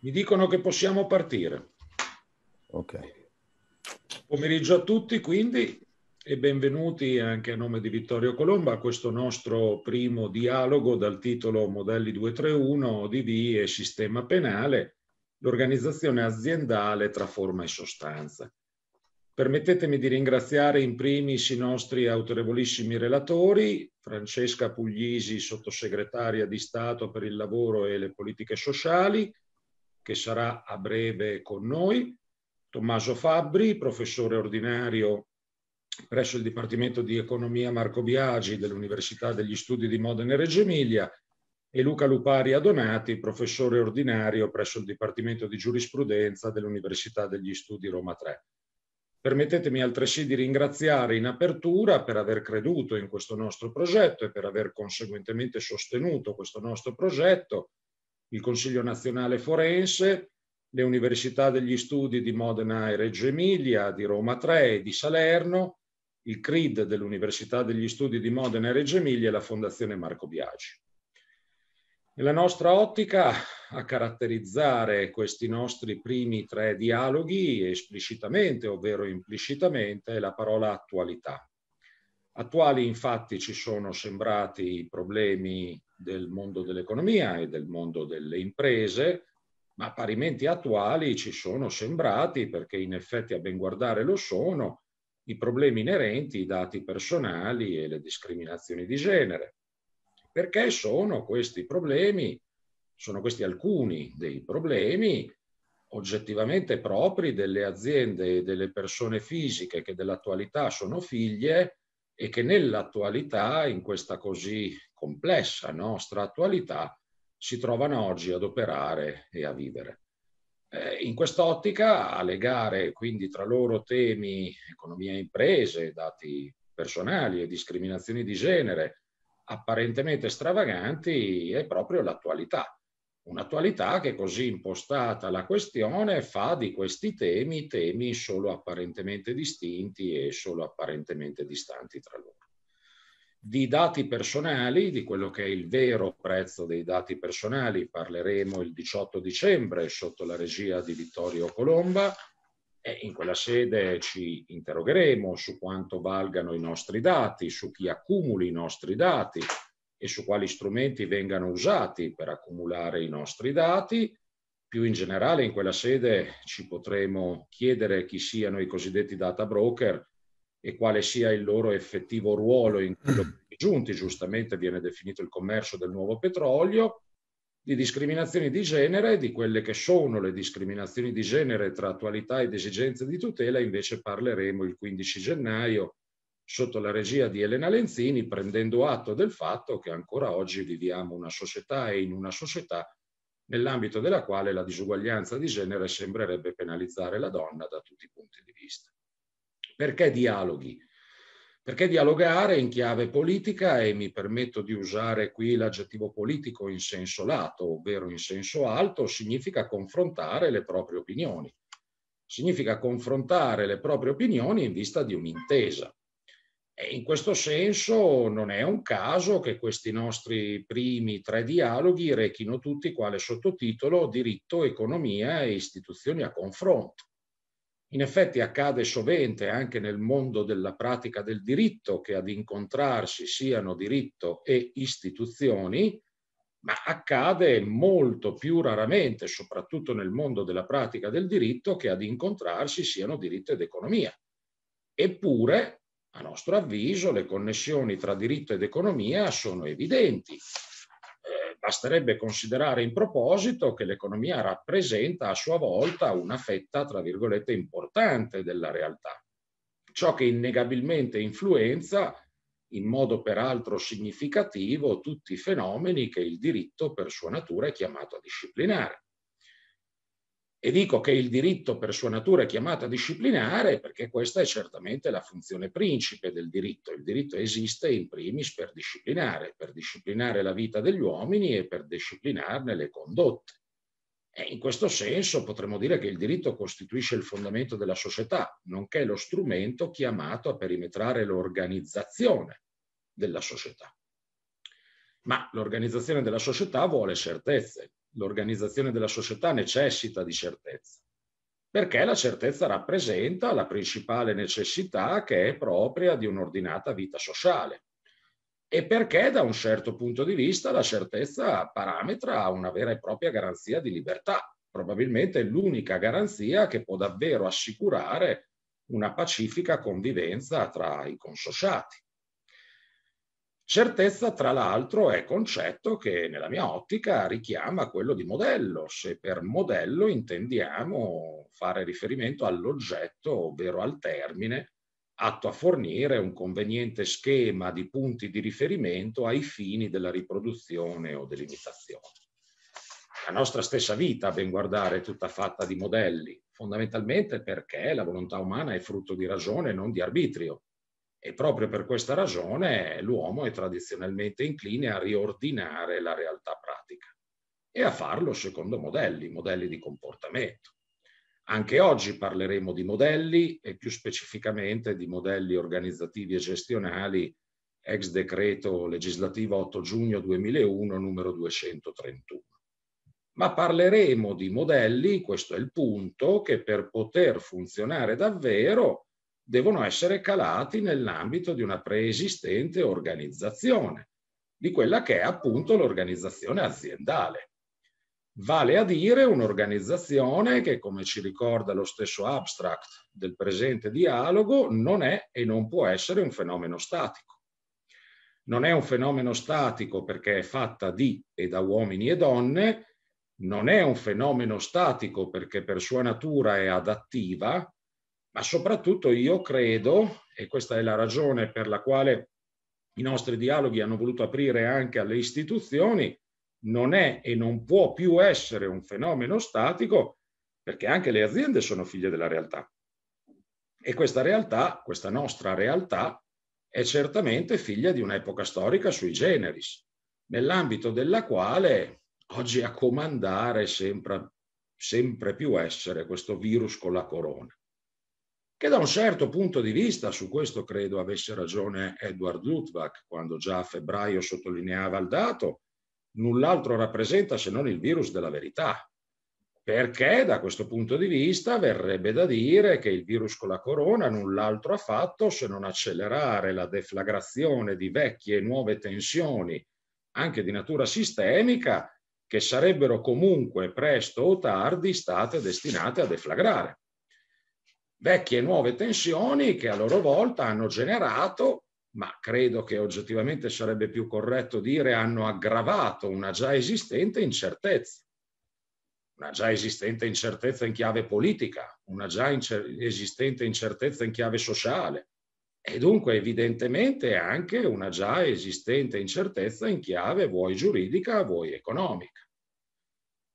Mi dicono che possiamo partire. Ok. Pomeriggio a tutti, quindi, e benvenuti anche a nome di Vittorio Colomba a questo nostro primo dialogo dal titolo Modelli 231, ODV e Sistema Penale, l'organizzazione aziendale tra forma e sostanza. Permettetemi di ringraziare in primis i nostri autorevolissimi relatori, Francesca Puglisi, sottosegretaria di Stato per il lavoro e le politiche sociali, che sarà a breve con noi, Tommaso Fabbri, professore ordinario presso il Dipartimento di Economia Marco Biagi dell'Università degli Studi di Modena e Reggio Emilia e Luca Lupari Adonati, professore ordinario presso il Dipartimento di Giurisprudenza dell'Università degli Studi Roma III. Permettetemi altresì di ringraziare in apertura per aver creduto in questo nostro progetto e per aver conseguentemente sostenuto questo nostro progetto il Consiglio nazionale forense, le università degli studi di Modena e Reggio Emilia, di Roma 3 e di Salerno, il CRID dell'Università degli Studi di Modena e Reggio Emilia e la Fondazione Marco Biagi. Nella nostra ottica, a caratterizzare questi nostri primi tre dialoghi esplicitamente, ovvero implicitamente, è la parola attualità. Attuali infatti ci sono sembrati i problemi del mondo dell'economia e del mondo delle imprese, ma parimenti attuali ci sono sembrati, perché in effetti a ben guardare lo sono, i problemi inerenti ai dati personali e le discriminazioni di genere. Perché sono questi problemi, sono questi alcuni dei problemi oggettivamente propri delle aziende e delle persone fisiche che dell'attualità sono figlie e che nell'attualità, in questa così complessa nostra attualità si trovano oggi ad operare e a vivere. Eh, in quest'ottica, a legare quindi tra loro temi economia e imprese, dati personali e discriminazioni di genere, apparentemente stravaganti, è proprio l'attualità. Un'attualità che così impostata la questione fa di questi temi temi solo apparentemente distinti e solo apparentemente distanti tra loro di dati personali, di quello che è il vero prezzo dei dati personali, parleremo il 18 dicembre sotto la regia di Vittorio Colomba e in quella sede ci interrogheremo su quanto valgano i nostri dati, su chi accumuli i nostri dati e su quali strumenti vengano usati per accumulare i nostri dati. Più in generale in quella sede ci potremo chiedere chi siano i cosiddetti data broker e quale sia il loro effettivo ruolo in quello mm. che giunti, giustamente viene definito il commercio del nuovo petrolio, di discriminazioni di genere, di quelle che sono le discriminazioni di genere tra attualità ed esigenze di tutela, invece parleremo il 15 gennaio sotto la regia di Elena Lenzini, prendendo atto del fatto che ancora oggi viviamo una società e in una società nell'ambito della quale la disuguaglianza di genere sembrerebbe penalizzare la donna da tutti i punti di vista. Perché dialoghi? Perché dialogare in chiave politica, e mi permetto di usare qui l'aggettivo politico in senso lato, ovvero in senso alto, significa confrontare le proprie opinioni. Significa confrontare le proprie opinioni in vista di un'intesa. E in questo senso non è un caso che questi nostri primi tre dialoghi rechino tutti quale sottotitolo diritto, economia e istituzioni a confronto. In effetti accade sovente anche nel mondo della pratica del diritto che ad incontrarsi siano diritto e istituzioni, ma accade molto più raramente, soprattutto nel mondo della pratica del diritto, che ad incontrarsi siano diritto ed economia. Eppure, a nostro avviso, le connessioni tra diritto ed economia sono evidenti basterebbe considerare in proposito che l'economia rappresenta a sua volta una fetta, tra virgolette, importante della realtà, ciò che innegabilmente influenza in modo peraltro significativo tutti i fenomeni che il diritto per sua natura è chiamato a disciplinare. E dico che il diritto per sua natura è chiamato a disciplinare perché questa è certamente la funzione principe del diritto. Il diritto esiste in primis per disciplinare, per disciplinare la vita degli uomini e per disciplinarne le condotte. E in questo senso potremmo dire che il diritto costituisce il fondamento della società, nonché lo strumento chiamato a perimetrare l'organizzazione della società. Ma l'organizzazione della società vuole certezze, l'organizzazione della società necessita di certezza, perché la certezza rappresenta la principale necessità che è propria di un'ordinata vita sociale e perché da un certo punto di vista la certezza parametra una vera e propria garanzia di libertà, probabilmente l'unica garanzia che può davvero assicurare una pacifica convivenza tra i consociati. Certezza, tra l'altro, è concetto che nella mia ottica richiama quello di modello, se per modello intendiamo fare riferimento all'oggetto, ovvero al termine, atto a fornire un conveniente schema di punti di riferimento ai fini della riproduzione o dell'imitazione. La nostra stessa vita, a ben guardare, è tutta fatta di modelli, fondamentalmente perché la volontà umana è frutto di ragione e non di arbitrio e proprio per questa ragione l'uomo è tradizionalmente incline a riordinare la realtà pratica e a farlo secondo modelli, modelli di comportamento. Anche oggi parleremo di modelli e più specificamente di modelli organizzativi e gestionali ex decreto legislativo 8 giugno 2001 numero 231. Ma parleremo di modelli, questo è il punto, che per poter funzionare davvero devono essere calati nell'ambito di una preesistente organizzazione, di quella che è appunto l'organizzazione aziendale. Vale a dire un'organizzazione che, come ci ricorda lo stesso abstract del presente dialogo, non è e non può essere un fenomeno statico. Non è un fenomeno statico perché è fatta di e da uomini e donne, non è un fenomeno statico perché per sua natura è adattiva, ma soprattutto io credo, e questa è la ragione per la quale i nostri dialoghi hanno voluto aprire anche alle istituzioni, non è e non può più essere un fenomeno statico perché anche le aziende sono figlie della realtà. E questa realtà, questa nostra realtà, è certamente figlia di un'epoca storica sui generis, nell'ambito della quale oggi a comandare sembra sempre più essere questo virus con la corona che da un certo punto di vista, su questo credo avesse ragione Edward Lutwak, quando già a febbraio sottolineava il dato, null'altro rappresenta se non il virus della verità. Perché da questo punto di vista verrebbe da dire che il virus con la corona null'altro ha fatto se non accelerare la deflagrazione di vecchie e nuove tensioni, anche di natura sistemica, che sarebbero comunque presto o tardi state destinate a deflagrare vecchie e nuove tensioni che a loro volta hanno generato, ma credo che oggettivamente sarebbe più corretto dire hanno aggravato una già esistente incertezza, una già esistente incertezza in chiave politica, una già incer- esistente incertezza in chiave sociale e dunque evidentemente anche una già esistente incertezza in chiave vuoi giuridica, vuoi economica.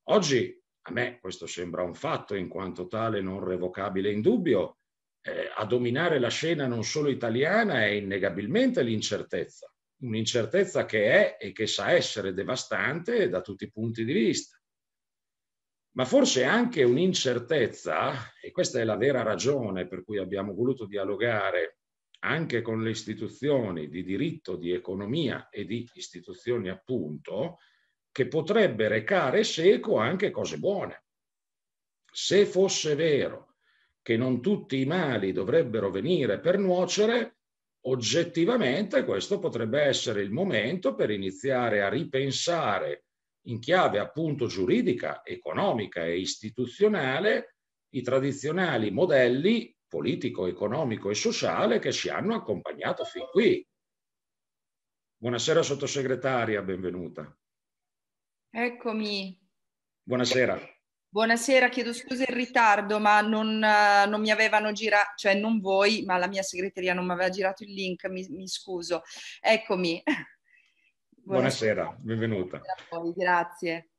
Oggi a me questo sembra un fatto in quanto tale non revocabile in dubbio, eh, a dominare la scena non solo italiana è innegabilmente l'incertezza, un'incertezza che è e che sa essere devastante da tutti i punti di vista. Ma forse anche un'incertezza, e questa è la vera ragione per cui abbiamo voluto dialogare anche con le istituzioni di diritto, di economia e di istituzioni appunto, che potrebbe recare seco anche cose buone. Se fosse vero che non tutti i mali dovrebbero venire per nuocere, oggettivamente questo potrebbe essere il momento per iniziare a ripensare in chiave appunto giuridica, economica e istituzionale i tradizionali modelli politico, economico e sociale che ci hanno accompagnato fin qui. Buonasera sottosegretaria, benvenuta. Eccomi. Buonasera. Buonasera, chiedo scusa il ritardo, ma non, eh, non mi avevano girato, cioè non voi, ma la mia segreteria non mi aveva girato il link, mi, mi scuso. Eccomi. Buonasera, Buonasera benvenuta. Buonasera grazie.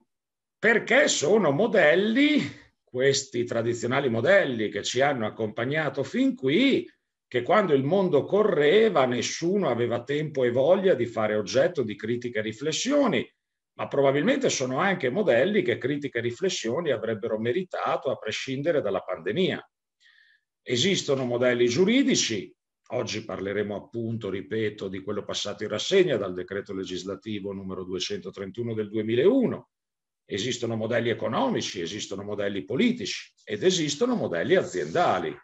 Perché sono modelli, questi tradizionali modelli che ci hanno accompagnato fin qui, che quando il mondo correva nessuno aveva tempo e voglia di fare oggetto di critiche e riflessioni ma probabilmente sono anche modelli che critiche e riflessioni avrebbero meritato a prescindere dalla pandemia. Esistono modelli giuridici, oggi parleremo appunto, ripeto, di quello passato in rassegna dal decreto legislativo numero 231 del 2001, esistono modelli economici, esistono modelli politici ed esistono modelli aziendali,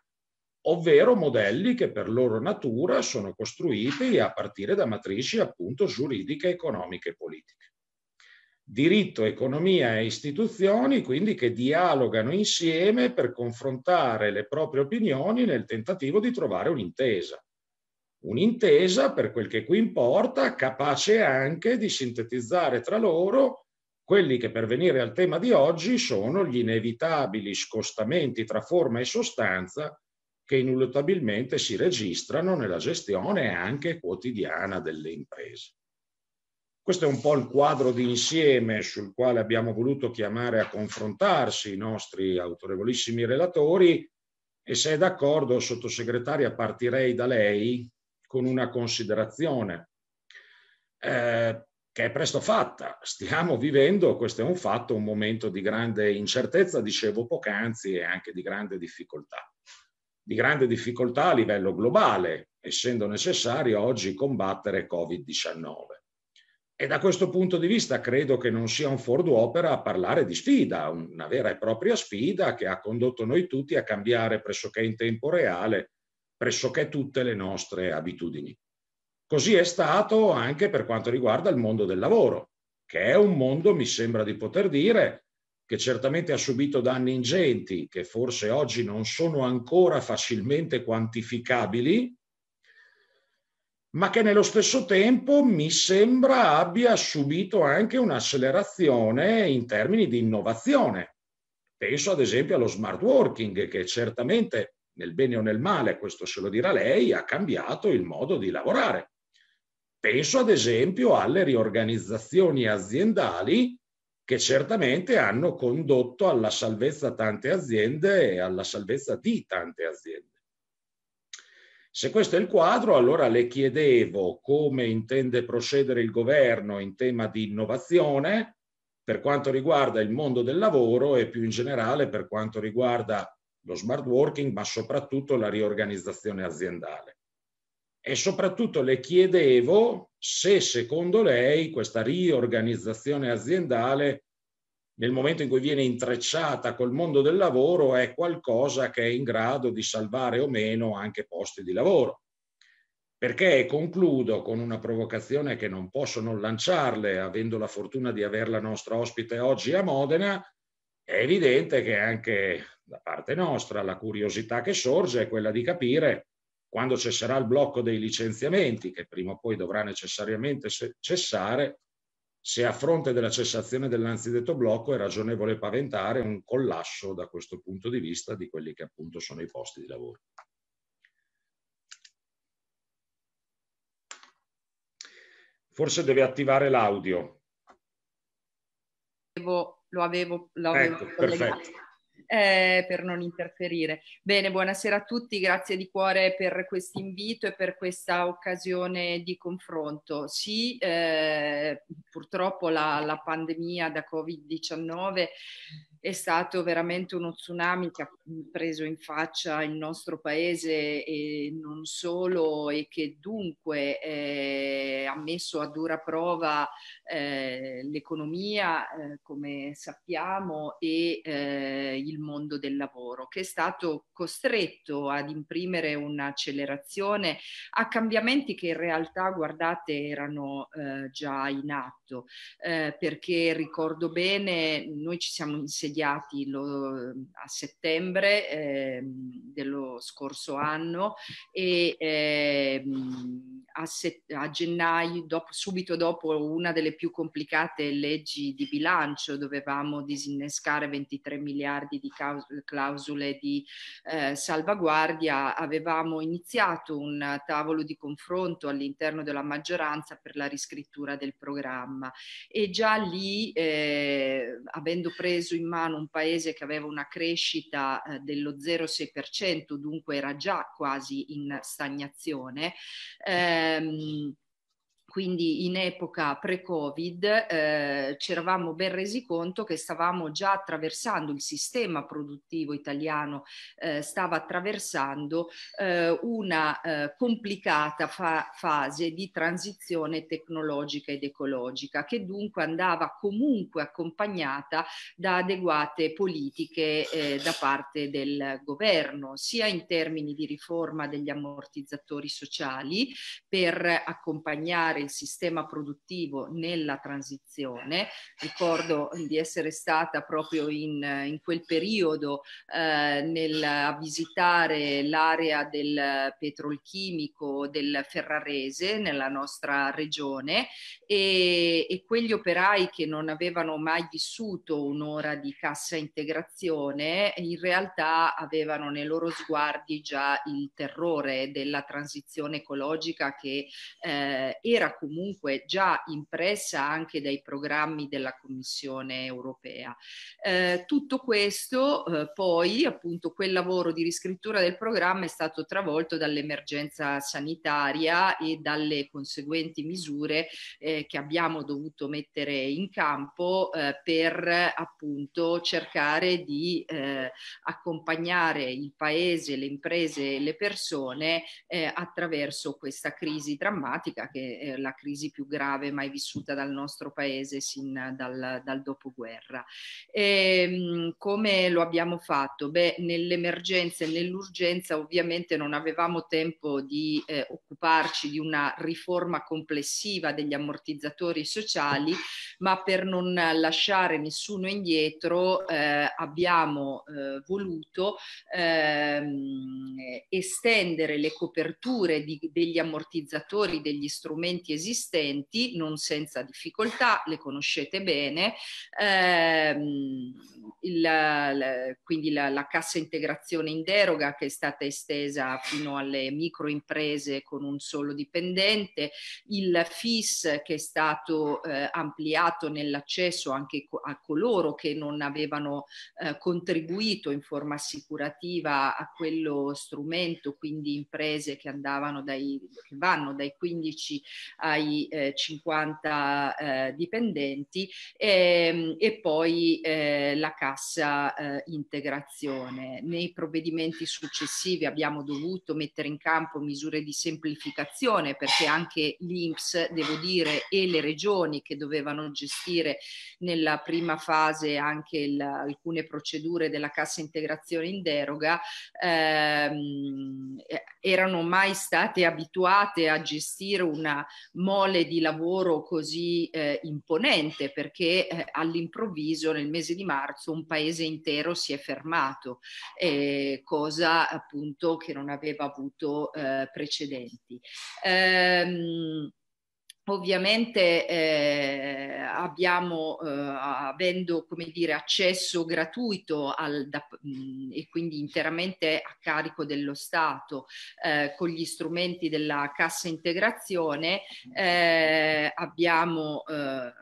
ovvero modelli che per loro natura sono costruiti a partire da matrici appunto giuridiche, economiche e politiche diritto, economia e istituzioni, quindi che dialogano insieme per confrontare le proprie opinioni nel tentativo di trovare un'intesa. Un'intesa, per quel che qui importa, capace anche di sintetizzare tra loro quelli che per venire al tema di oggi sono gli inevitabili scostamenti tra forma e sostanza che ineluttabilmente si registrano nella gestione anche quotidiana delle imprese. Questo è un po' il quadro d'insieme sul quale abbiamo voluto chiamare a confrontarsi i nostri autorevolissimi relatori e se è d'accordo, sottosegretaria, partirei da lei con una considerazione eh, che è presto fatta. Stiamo vivendo, questo è un fatto, un momento di grande incertezza, dicevo poc'anzi, e anche di grande difficoltà. Di grande difficoltà a livello globale, essendo necessario oggi combattere Covid-19 e da questo punto di vista credo che non sia un Ford opera a parlare di sfida, una vera e propria sfida che ha condotto noi tutti a cambiare pressoché in tempo reale, pressoché tutte le nostre abitudini. Così è stato anche per quanto riguarda il mondo del lavoro, che è un mondo, mi sembra di poter dire, che certamente ha subito danni ingenti, che forse oggi non sono ancora facilmente quantificabili, ma che nello stesso tempo mi sembra abbia subito anche un'accelerazione in termini di innovazione. Penso ad esempio allo smart working, che certamente nel bene o nel male, questo se lo dirà lei, ha cambiato il modo di lavorare. Penso ad esempio alle riorganizzazioni aziendali che certamente hanno condotto alla salvezza tante aziende e alla salvezza di tante aziende. Se questo è il quadro, allora le chiedevo come intende procedere il governo in tema di innovazione per quanto riguarda il mondo del lavoro e più in generale per quanto riguarda lo smart working, ma soprattutto la riorganizzazione aziendale. E soprattutto le chiedevo se secondo lei questa riorganizzazione aziendale nel momento in cui viene intrecciata col mondo del lavoro è qualcosa che è in grado di salvare o meno anche posti di lavoro. Perché concludo con una provocazione che non posso non lanciarle, avendo la fortuna di averla nostra ospite oggi a Modena, è evidente che anche da parte nostra la curiosità che sorge è quella di capire quando cesserà il blocco dei licenziamenti, che prima o poi dovrà necessariamente cessare, se a fronte della cessazione dell'anzidetto blocco è ragionevole paventare un collasso da questo punto di vista di quelli che appunto sono i posti di lavoro. Forse deve attivare l'audio. Lo avevo, lo avevo ecco, perfetto eh, per non interferire. Bene, buonasera a tutti, grazie di cuore per questo invito e per questa occasione di confronto. Sì, eh, purtroppo la, la pandemia da Covid-19 è stato veramente uno tsunami che ha preso in faccia il nostro paese e non solo e che dunque eh, ha messo a dura prova eh, l'economia, eh, come sappiamo, e eh, il mondo del lavoro, che è stato costretto ad imprimere un'accelerazione a cambiamenti che in realtà, guardate, erano eh, già in atto, eh, perché ricordo bene, noi ci siamo insegnati insediati lo, a settembre eh, dello scorso anno e eh, a, set, a gennaio, dopo, subito dopo una delle più complicate leggi di bilancio, dovevamo disinnescare 23 miliardi di clausole di eh, salvaguardia, avevamo iniziato un tavolo di confronto all'interno della maggioranza per la riscrittura del programma e già lì, eh, avendo preso in mano un paese che aveva una crescita eh, dello 0,6%, dunque era già quasi in stagnazione, eh, um, quindi in epoca pre-Covid eh, ci eravamo ben resi conto che stavamo già attraversando, il sistema produttivo italiano eh, stava attraversando eh, una eh, complicata fa- fase di transizione tecnologica ed ecologica che dunque andava comunque accompagnata da adeguate politiche eh, da parte del governo, sia in termini di riforma degli ammortizzatori sociali per accompagnare aiutare il sistema produttivo nella transizione. Ricordo di essere stata proprio in, in quel periodo eh, nel, a visitare l'area del petrolchimico del Ferrarese nella nostra regione e, e quegli operai che non avevano mai vissuto un'ora di cassa integrazione in realtà avevano nei loro sguardi già il terrore della transizione ecologica che eh, era comunque già impressa anche dai programmi della Commissione europea. Eh, tutto questo eh, poi appunto quel lavoro di riscrittura del programma è stato travolto dall'emergenza sanitaria e dalle conseguenti misure eh, che abbiamo dovuto mettere in campo eh, per appunto cercare di eh, accompagnare il paese, le imprese e le persone eh, attraverso questa crisi drammatica che eh, la crisi più grave mai vissuta dal nostro paese sin dal, dal dopoguerra. E, ehm, come lo abbiamo fatto? Beh, nell'emergenza e nell'urgenza ovviamente non avevamo tempo di eh, occuparci di una riforma complessiva degli ammortizzatori sociali, ma per non lasciare nessuno indietro eh, abbiamo eh, voluto ehm, estendere le coperture di, degli ammortizzatori, degli strumenti politiche esistenti, non senza difficoltà, le conoscete bene, ehm, il, la, quindi la, la, cassa integrazione in deroga che è stata estesa fino alle microimprese con un solo dipendente, il FIS che è stato eh, ampliato nell'accesso anche co a coloro che non avevano eh, contribuito in forma assicurativa a quello strumento, quindi imprese che andavano dai, che vanno dai 15 ai eh, 50 eh, dipendenti e, ehm, e poi eh, la cassa eh, integrazione. Nei provvedimenti successivi abbiamo dovuto mettere in campo misure di semplificazione perché anche l'Inps, devo dire, e le regioni che dovevano gestire nella prima fase anche il, alcune procedure della cassa integrazione in deroga ehm, erano mai state abituate a gestire una, mole di lavoro così eh, imponente perché eh, all'improvviso nel mese di marzo un paese intero si è fermato, eh, cosa appunto che non aveva avuto eh, precedenti. Ehm, Ovviamente eh, abbiamo, eh, avendo dire, accesso gratuito al, da, mh, mm, e quindi interamente a carico dello Stato eh, con gli strumenti della cassa integrazione, eh, abbiamo eh,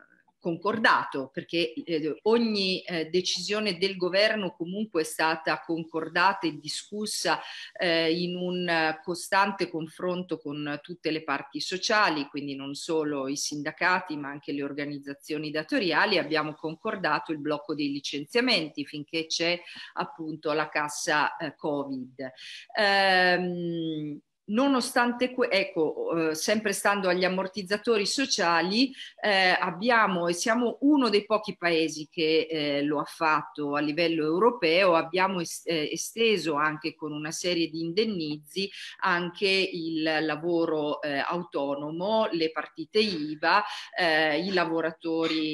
concordato, perché eh, ogni eh, decisione del governo comunque è stata concordata e discussa eh, in un costante confronto con tutte le parti sociali, quindi non solo i sindacati ma anche le organizzazioni datoriali. Abbiamo concordato il blocco dei licenziamenti finché c'è appunto la cassa eh, Covid. Ehm, Nonostante questo, ecco, eh, sempre stando agli ammortizzatori sociali, eh, abbiamo e siamo uno dei pochi paesi che eh, lo ha fatto a livello europeo, abbiamo es- eh, esteso anche con una serie di indennizi anche il lavoro eh, autonomo, le partite IVA, eh, i lavoratori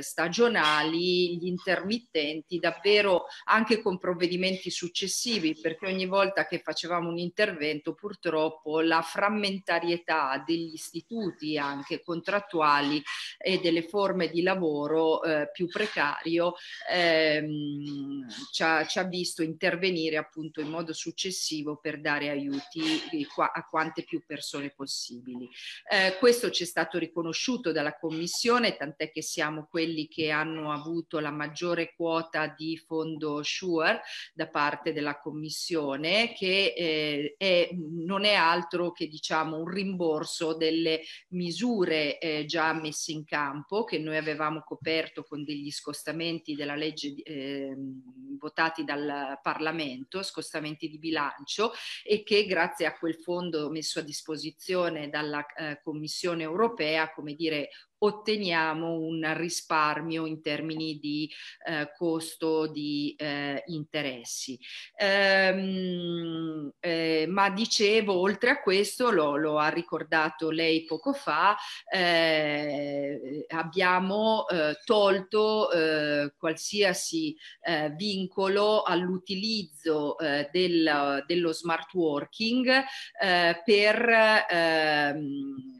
stagionali, gli intermittenti, davvero anche con provvedimenti successivi, perché ogni volta che facevamo un intervento purtroppo purtroppo la frammentarietà degli istituti anche contrattuali e delle forme di lavoro eh, più precario ehm, ci, ha, ci, ha, visto intervenire appunto in modo successivo per dare aiuti eh, a quante più persone possibili. Eh, questo ci è stato riconosciuto dalla Commissione, tant'è che siamo quelli che hanno avuto la maggiore quota di fondo SURE da parte della Commissione che eh, è, non è altro che diciamo un rimborso delle misure eh, già messe in campo che noi avevamo coperto con degli scostamenti della legge eh, votati dal Parlamento, scostamenti di bilancio e che grazie a quel fondo messo a disposizione dalla eh, Commissione europea, come dire, otteniamo un risparmio in termini di eh, costo di eh, interessi. Ehm, eh, ma dicevo, oltre a questo, lo, lo ha ricordato lei poco fa, eh, abbiamo eh, tolto eh, qualsiasi vincolo all'utilizzo del, dello smart working per ehm,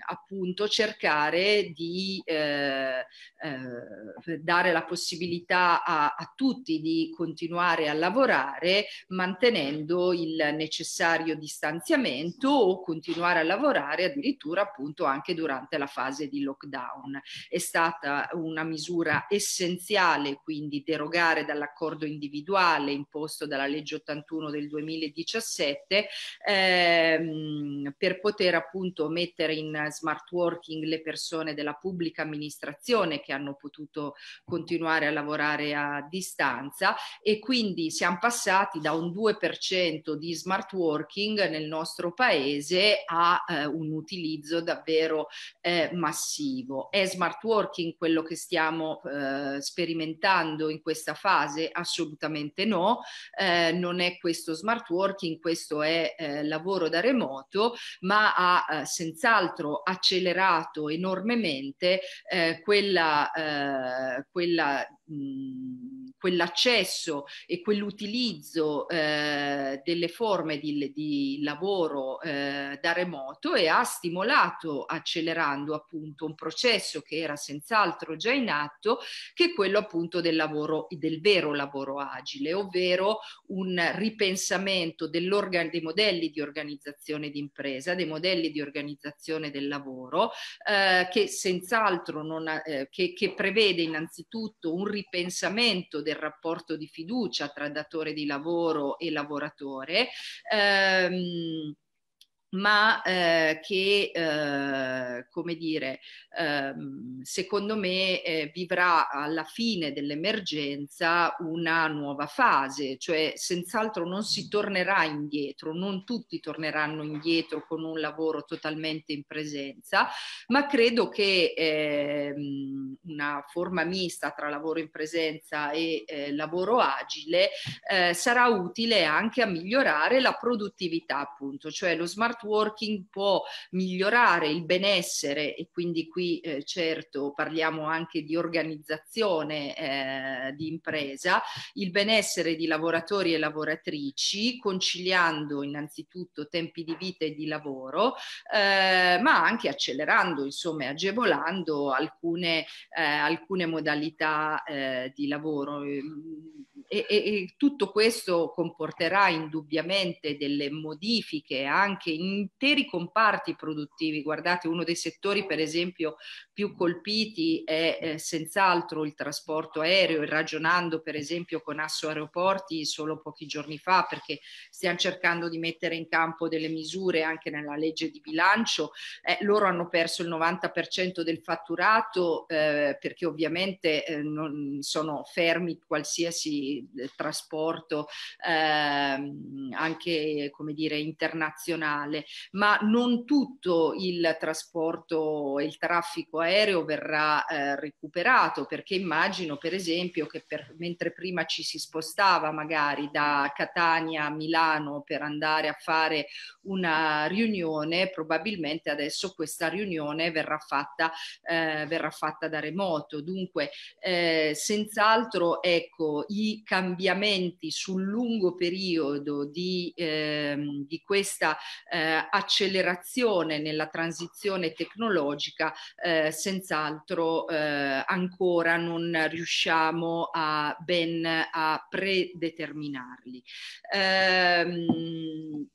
appunto cercare di eh, eh, dare la possibilità a, a, tutti di continuare a lavorare mantenendo il necessario distanziamento o continuare a lavorare addirittura appunto anche durante la fase di lockdown. È stata una misura essenziale quindi derogare dall'accordo individuale imposto dalla legge 81 del 2017 ehm, per poter appunto mettere in smart working le persone della pubblica pubblica amministrazione che hanno potuto continuare a lavorare a distanza e quindi siamo passati da un 2% di smart working nel nostro paese a eh, un utilizzo davvero eh, massivo. È smart working quello che stiamo eh, sperimentando in questa fase? Assolutamente no, eh, non è questo smart working, questo è eh, lavoro da remoto, ma ha eh, senz'altro accelerato enormemente eh, quella, eh, quella mh, quell'accesso e quell'utilizzo eh, delle forme di, di lavoro eh, da remoto e ha stimolato, accelerando appunto un processo che era senz'altro già in atto, che è quello appunto del lavoro, del vero lavoro agile, ovvero un ripensamento dei modelli di organizzazione d'impresa, dei modelli di organizzazione del lavoro, eh, che senz'altro non ha, eh, che, che prevede innanzitutto un ripensamento del del rapporto di fiducia tra datore di lavoro e lavoratore. Ehm, ma eh, che, eh, come dire, ehm, secondo me eh, vivrà alla fine dell'emergenza una nuova fase, cioè senz'altro non si tornerà indietro, non tutti torneranno indietro con un lavoro totalmente in presenza, ma credo che ehm, una forma mista tra lavoro in presenza e eh, lavoro agile eh, sarà utile anche a migliorare la produttività, appunto, cioè lo smart working può migliorare il benessere e quindi qui eh, certo parliamo anche di organizzazione eh, di impresa, il benessere di lavoratori e lavoratrici conciliando innanzitutto tempi di vita e di lavoro, eh, ma anche accelerando, insomma, agevolando alcune, eh, alcune modalità eh, di lavoro. Ehm, e, e, tutto questo comporterà indubbiamente delle modifiche anche in interi comparti produttivi. Guardate, uno dei settori per esempio più colpiti è eh, senz'altro il trasporto aereo, e ragionando per esempio con Asso Aeroporti solo pochi giorni fa, perché stiamo cercando di mettere in campo delle misure anche nella legge di bilancio. Eh, loro hanno perso il 90% del fatturato eh, perché ovviamente eh, non sono fermi qualsiasi di, di trasporto ehm, anche come dire internazionale, ma non tutto il trasporto e il traffico aereo verrà eh, recuperato perché immagino per esempio che per, mentre prima ci si spostava magari da Catania a Milano per andare a fare una riunione, probabilmente adesso questa riunione verrà fatta, eh, verrà fatta da remoto. Dunque, eh, senz'altro, ecco, i i cambiamenti sul lungo periodo di, ehm, di questa eh, accelerazione nella transizione tecnologica, eh, senz'altro eh, ancora non riusciamo a ben a predeterminarli. Ehm,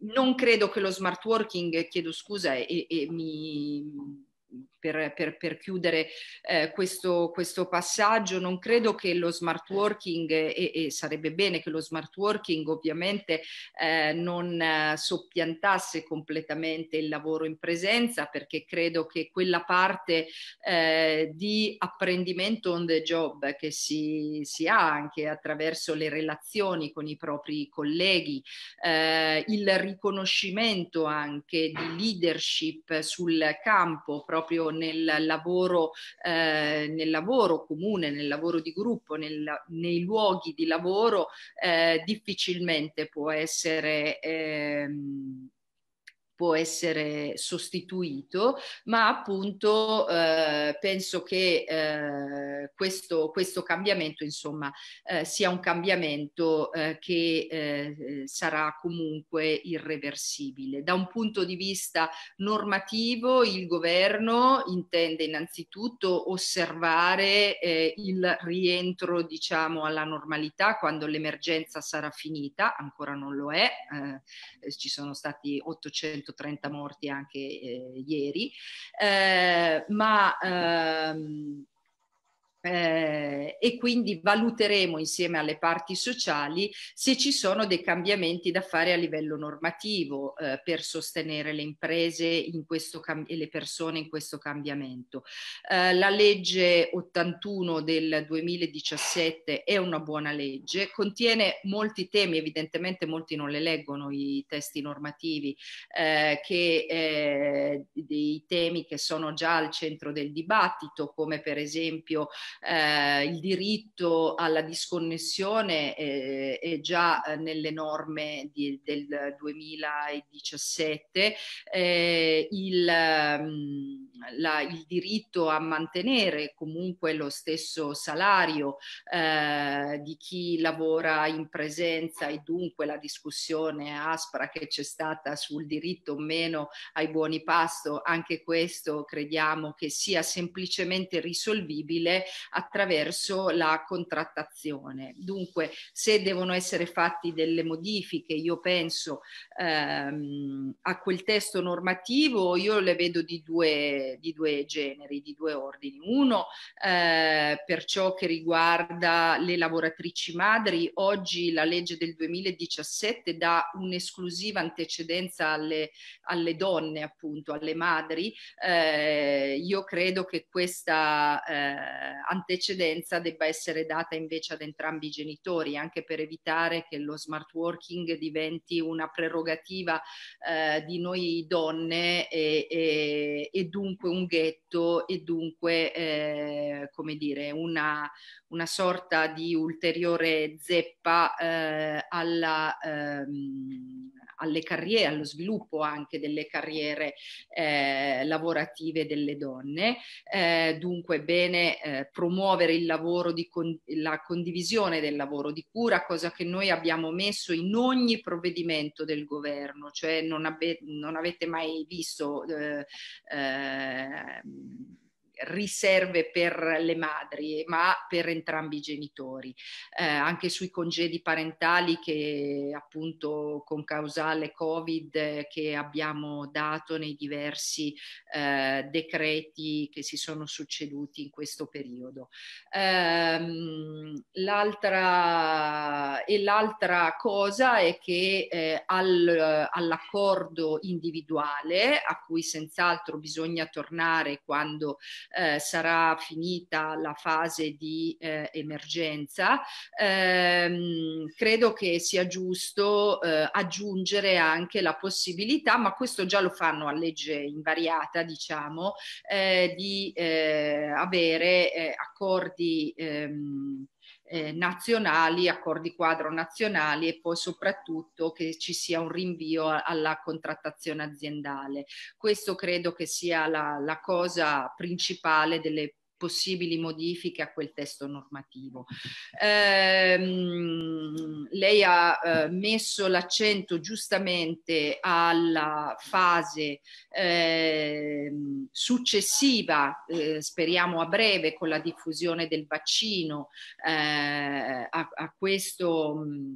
non credo che lo smart working, chiedo scusa e, e mi per, per, per chiudere eh, questo, questo, passaggio, non credo che lo smart working, e, e sarebbe bene che lo smart working ovviamente eh, non eh, soppiantasse completamente il lavoro in presenza, perché credo che quella parte eh, di apprendimento on the job che si, si, ha anche attraverso le relazioni con i propri colleghi, eh, il riconoscimento anche di leadership sul campo proprio proprio nel lavoro, eh, nel lavoro comune, nel lavoro di gruppo, nel, nei luoghi di lavoro, eh, difficilmente può essere... Ehm, può essere sostituito, ma appunto eh, penso che eh, questo, questo, cambiamento insomma eh, sia un cambiamento eh, che eh, sarà comunque irreversibile. Da un punto di vista normativo il governo intende innanzitutto osservare eh, il rientro diciamo alla normalità quando l'emergenza sarà finita, ancora non lo è, ci sono stati 800 130 morti anche eh, ieri, eh, ma ehm, eh, e quindi valuteremo insieme alle parti sociali se ci sono dei cambiamenti da fare a livello normativo eh, per sostenere le imprese e le persone in questo cambiamento. Eh, la legge 81 del 2017 è una buona legge, contiene molti temi, evidentemente molti non le leggono i testi normativi, eh, che eh, dei temi che sono già al centro del dibattito, come per esempio eh, il diritto alla disconnessione eh, è già eh, nelle norme di, del 2017, eh, il, ehm, la, il diritto a mantenere comunque lo stesso salario eh, di chi lavora in presenza e dunque la discussione aspra che c'è stata sul diritto o meno ai buoni pasto, anche questo crediamo che sia semplicemente risolvibile attraverso la contrattazione. Dunque se devono essere fatti delle modifiche, io penso ehm, a quel testo normativo, io le vedo di due di due generi, di due ordini. Uno eh, per ciò che riguarda le lavoratrici madri, oggi la legge del 2017 dà un'esclusiva antecedenza alle, alle donne, appunto, alle madri. Eh, io credo che questa eh, antecedenza debba essere data invece ad entrambi i genitori, anche per evitare che lo smart working diventi una prerogativa eh, di noi donne e, e, e dunque dunque un ghetto e dunque, eh, come dire, una, una, sorta di ulteriore zeppa eh, alla, ehm, alle carriere, allo sviluppo anche delle carriere eh, lavorative delle donne. Eh, dunque bene eh, promuovere il lavoro di con- la condivisione del lavoro di cura, cosa che noi abbiamo messo in ogni provvedimento del governo, cioè non, abbe- non avete mai visto eh, eh, riserve per le madri, ma per entrambi i genitori. Eh, anche sui congedi parentali che appunto con causale Covid che abbiamo dato nei diversi eh, decreti che si sono succeduti in questo periodo. Ehm, l'altra, e l'altra cosa è che eh, al, all'accordo individuale, a cui senz'altro bisogna tornare quando eh, sarà finita la fase di eh, emergenza, ehm, credo che sia giusto eh, aggiungere anche la possibilità, ma questo già lo fanno a legge invariata, diciamo, eh, di eh, avere eh, accordi ehm, eh, nazionali, accordi quadro nazionali e poi soprattutto che ci sia un rinvio alla contrattazione aziendale. Questo credo che sia la, la cosa principale delle possibili modifiche a quel testo normativo. Ehm, lei ha eh, messo l'accento giustamente alla fase eh, successiva, eh, speriamo a breve, con la diffusione del vaccino eh, a, a, questo... Mh, mm,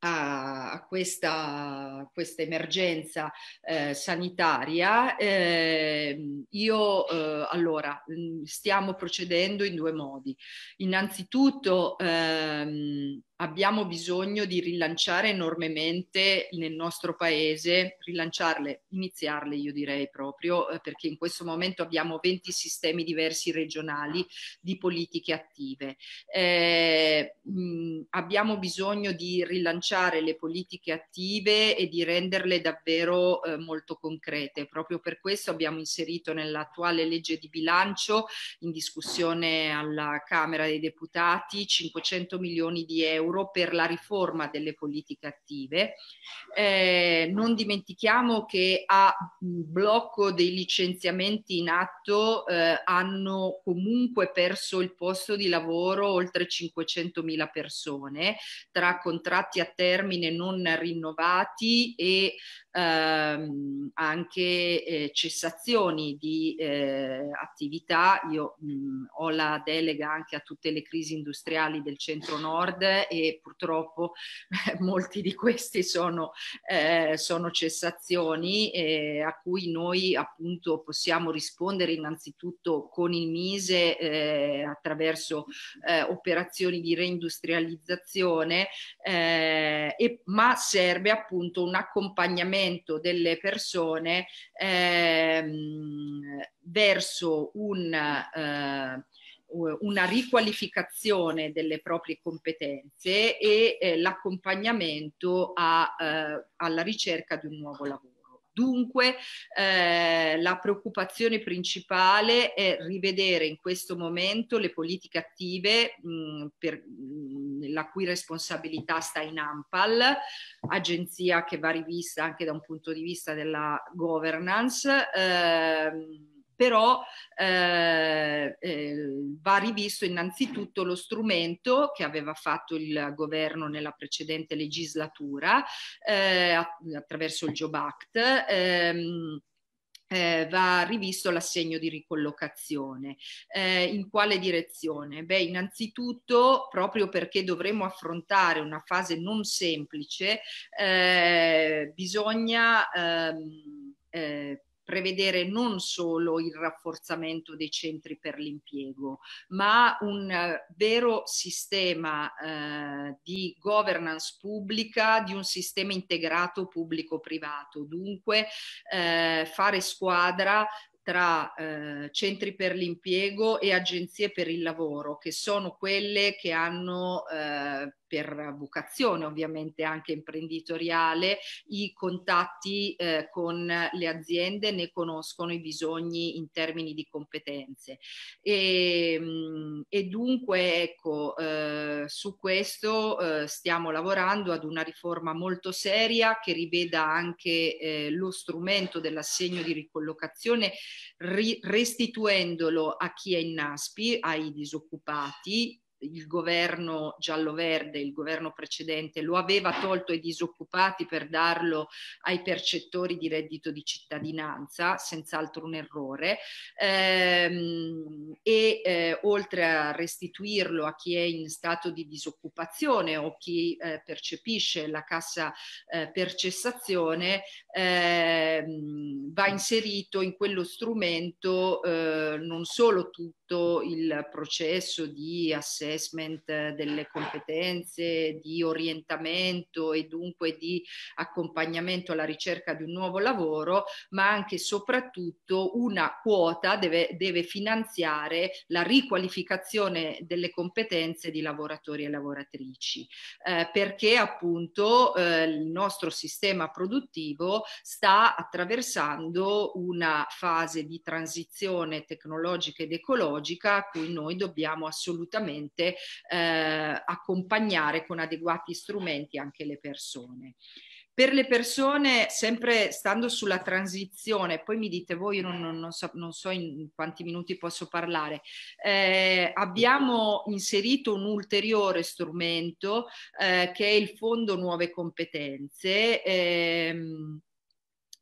a questa, questa emergenza eh, sanitaria, eh, io eh, allora mm, stiamo procedendo in due modi. Innanzitutto ehm, abbiamo bisogno di rilanciare enormemente nel nostro paese, rilanciarle, iniziarle io direi proprio, eh, perché in questo momento abbiamo 20 sistemi diversi regionali di politiche attive. Eh, mh, abbiamo bisogno di rilanciare le politiche attive e di renderle davvero eh, molto concrete. Proprio per questo abbiamo inserito nell'attuale legge di bilancio in discussione alla Camera dei Deputati 500 milioni di euro euro per la riforma delle politiche attive. Eh, non dimentichiamo che a blocco dei licenziamenti in atto eh, hanno comunque perso il posto di lavoro oltre 500.000 persone tra contratti a termine non rinnovati e ehm, anche eh, cessazioni di eh, attività. Io mh, mm, ho la delega anche a tutte le crisi industriali del centro-nord e purtroppo eh, molti di questi sono, eh, sono cessazioni eh, a cui noi appunto possiamo rispondere innanzitutto con il Mise eh, attraverso operazioni di reindustrializzazione, e, ma serve appunto un accompagnamento orientamento delle persone ehm, verso un, eh, una riqualificazione delle proprie competenze e eh, l'accompagnamento a, eh, alla ricerca di un nuovo lavoro. Dunque eh, la preoccupazione principale è rivedere in questo momento le politiche attive mh, mm, per, mh, mm, la cui responsabilità sta in AMPAL, agenzia che va rivista anche da un punto di vista della governance. Eh, però eh, eh, va rivisto innanzitutto lo strumento che aveva fatto il governo nella precedente legislatura eh, attraverso il Job Act. Ehm, eh, va rivisto l'assegno di ricollocazione. Eh, in quale direzione? Beh, innanzitutto proprio perché dovremo affrontare una fase non semplice, eh, bisogna ehm, eh, prevedere non solo il rafforzamento dei centri per l'impiego, ma un eh, vero sistema eh, di governance pubblica, di un sistema integrato pubblico-privato, dunque eh, fare squadra tra eh, centri per l'impiego e agenzie per il lavoro, che sono quelle che hanno eh, per vocazione ovviamente anche imprenditoriale, i contatti eh, con le aziende ne conoscono i bisogni in termini di competenze. E, mm, e dunque ecco, eh, su questo eh, stiamo lavorando ad una riforma molto seria che riveda anche eh, lo strumento dell'assegno di ricollocazione ri restituendolo a chi è in NASPI, ai disoccupati il governo giallo-verde, il governo precedente, lo aveva tolto ai disoccupati per darlo ai percettori di reddito di cittadinanza, senz'altro un errore, ehm, e eh, oltre a restituirlo a chi è in stato di disoccupazione o chi eh, percepisce la cassa eh, per cessazione, ehm, va inserito in quello strumento eh, non solo tutto il processo di assenza, assessment eh, delle competenze, di orientamento e dunque di accompagnamento alla ricerca di un nuovo lavoro, ma anche e soprattutto una quota deve, deve finanziare la riqualificazione delle competenze di lavoratori e lavoratrici, eh, perché appunto eh, il nostro sistema produttivo sta attraversando una fase di transizione tecnologica ed ecologica a cui noi dobbiamo assolutamente ovviamente eh, accompagnare con adeguati strumenti anche le persone. Per le persone, sempre stando sulla transizione, poi mi dite voi, io non, non, so, non so, in quanti minuti posso parlare, eh, abbiamo inserito un ulteriore strumento eh, che è il Fondo Nuove Competenze. Ehm,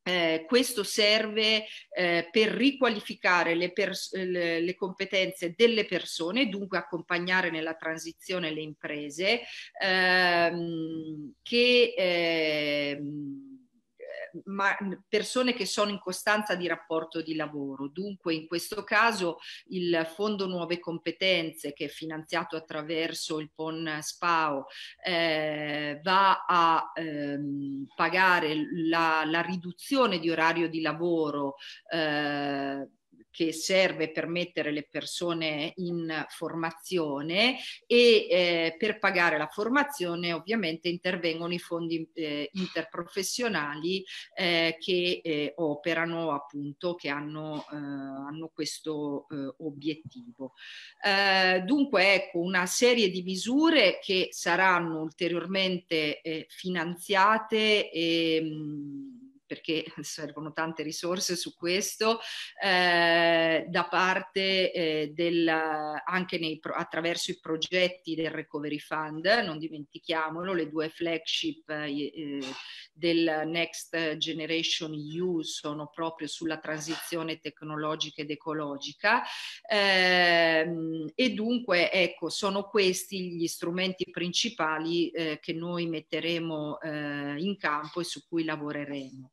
eh, questo serve eh, per riqualificare le, pers- le, le, competenze delle persone, dunque accompagnare nella transizione le imprese ehm, che ehm, ma, persone che sono in costanza di rapporto di lavoro. Dunque in questo caso il Fondo Nuove Competenze che è finanziato attraverso il PON SPAO eh, va a ehm, pagare la, la, riduzione di orario di lavoro eh, che serve per mettere le persone in formazione e eh, per pagare la formazione ovviamente intervengono i fondi eh, interprofessionali eh, che eh, operano appunto, che hanno, eh, hanno questo eh, obiettivo. dunque ecco una serie di misure che saranno ulteriormente finanziate e mh, mm, perché servono tante risorse su questo, eh, da parte eh, del, anche nei, attraverso i progetti del Recovery Fund, non dimentichiamolo, le due flagship eh, eh del Next Generation EU sono proprio sulla transizione tecnologica ed ecologica ehm, e dunque ecco sono questi gli strumenti principali eh, che noi metteremo eh, in campo e su cui lavoreremo.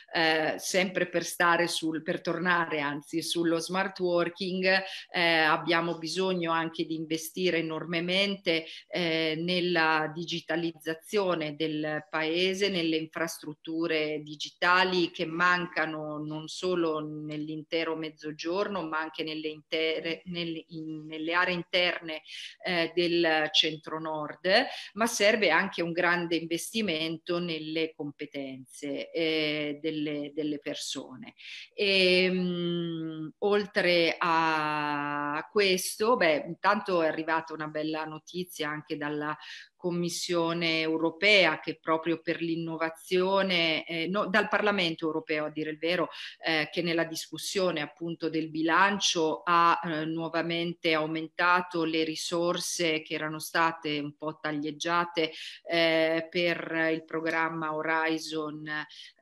Eh, sempre per stare sul, per tornare anzi sullo smart working, eh, abbiamo bisogno anche di investire enormemente eh, nella digitalizzazione del paese, nelle infrastrutture digitali che mancano non solo nell'intero mezzogiorno, ma anche nelle, intere, nel, in, nelle aree interne eh, del centro-nord, ma serve anche un grande investimento nelle competenze eh, del delle, delle persone. E, ehm, mh, oltre a questo, beh, intanto è arrivata una bella notizia anche dalla Commissione europea che proprio per l'innovazione, eh, no, dal Parlamento europeo a dire il vero, eh, che nella discussione appunto del bilancio ha eh, nuovamente aumentato le risorse che erano state un po' taglieggiate eh, per il programma Horizon.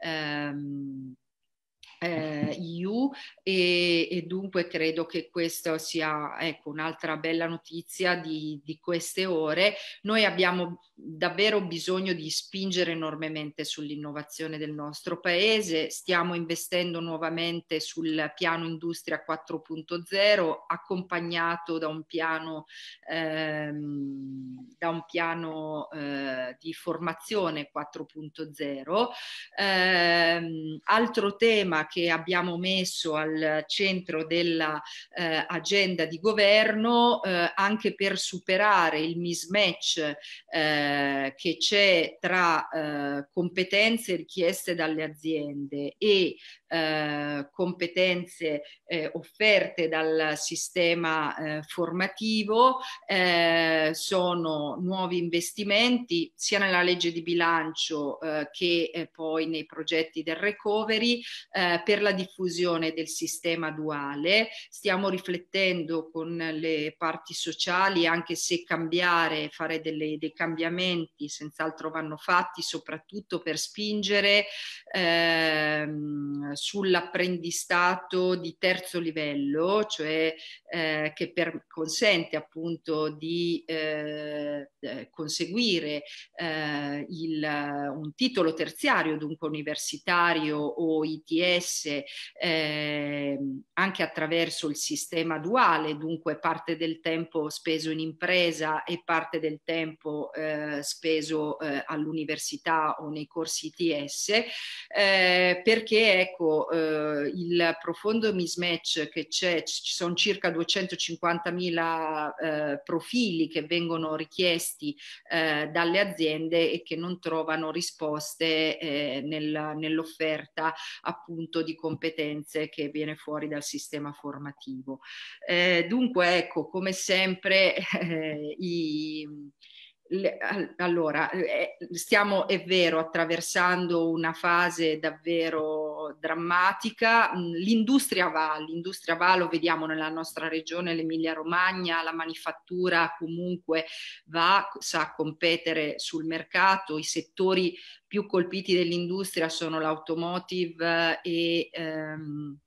Ehm, eh, EU e, e, dunque credo che questa sia ecco, un'altra bella notizia di, di, queste ore. Noi abbiamo davvero bisogno di spingere enormemente sull'innovazione del nostro paese, stiamo investendo nuovamente sul piano Industria 4.0 accompagnato da un piano, ehm, da un piano eh, di formazione 4.0. Eh, altro tema che abbiamo messo al centro dell'agenda eh, di governo eh, anche per superare il mismatch eh, che c'è tra eh, competenze richieste dalle aziende e eh, competenze eh, offerte dal sistema formativo sono nuovi investimenti sia nella legge di bilancio che poi nei progetti del recovery per la diffusione del sistema duale. Stiamo riflettendo con le parti sociali anche se cambiare, fare delle, dei cambiamenti senz'altro vanno fatti, soprattutto per spingere ehm, sull'apprendistato di terzo livello, cioè eh, che per, consente appunto di eh, eh conseguire eh, il, un titolo terziario, dunque universitario o ITS diverse eh, anche attraverso il sistema duale, dunque parte del tempo speso in impresa e parte del tempo eh, speso eh, all'università o nei corsi ITS, eh, perché ecco eh, il profondo mismatch che c'è, ci sono circa 250.000 eh, profili che vengono richiesti eh, dalle aziende e che non trovano risposte eh, nel, nell'offerta appunto frutto di competenze che viene fuori dal sistema formativo. Eh, dunque, ecco, come sempre, eh, i, allora, eh, stiamo, è vero, attraversando una fase davvero drammatica. Mm, l'industria va, l'industria va, lo vediamo nella nostra regione, l'Emilia Romagna, la manifattura comunque va, sa competere sul mercato, i settori più colpiti dell'industria sono l'automotive e... Ehm,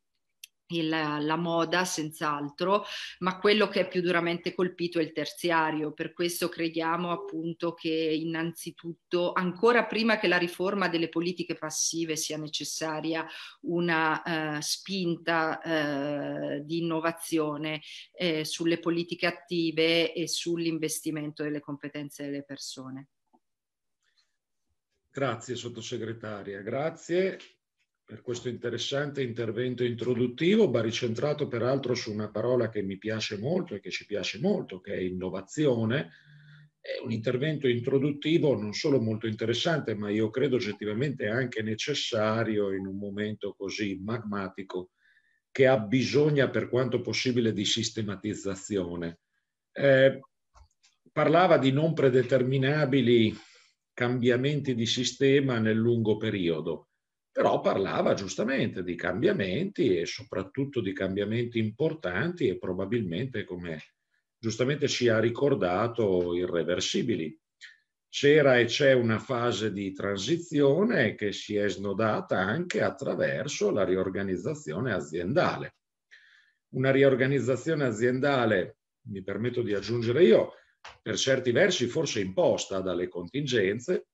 la, la, moda senz'altro, ma quello che è più duramente colpito è il terziario, per questo crediamo appunto che innanzitutto, ancora prima che la riforma delle politiche passive sia necessaria, una eh, spinta eh, di innovazione eh, sulle politiche attive e sull'investimento delle competenze delle persone. Grazie sottosegretaria, grazie per questo interessante intervento introduttivo, baricentrato peraltro su una parola che mi piace molto e che ci piace molto, che è innovazione. È un intervento introduttivo non solo molto interessante, ma io credo oggettivamente anche necessario in un momento così magmatico che ha bisogno per quanto possibile di sistematizzazione. Eh, parlava di non predeterminabili cambiamenti di sistema nel lungo periodo però parlava giustamente di cambiamenti e soprattutto di cambiamenti importanti e probabilmente, come giustamente ci ha ricordato, irreversibili. C'era e c'è una fase di transizione che si è snodata anche attraverso la riorganizzazione aziendale. Una riorganizzazione aziendale, mi permetto di aggiungere io, per certi versi forse imposta dalle contingenze,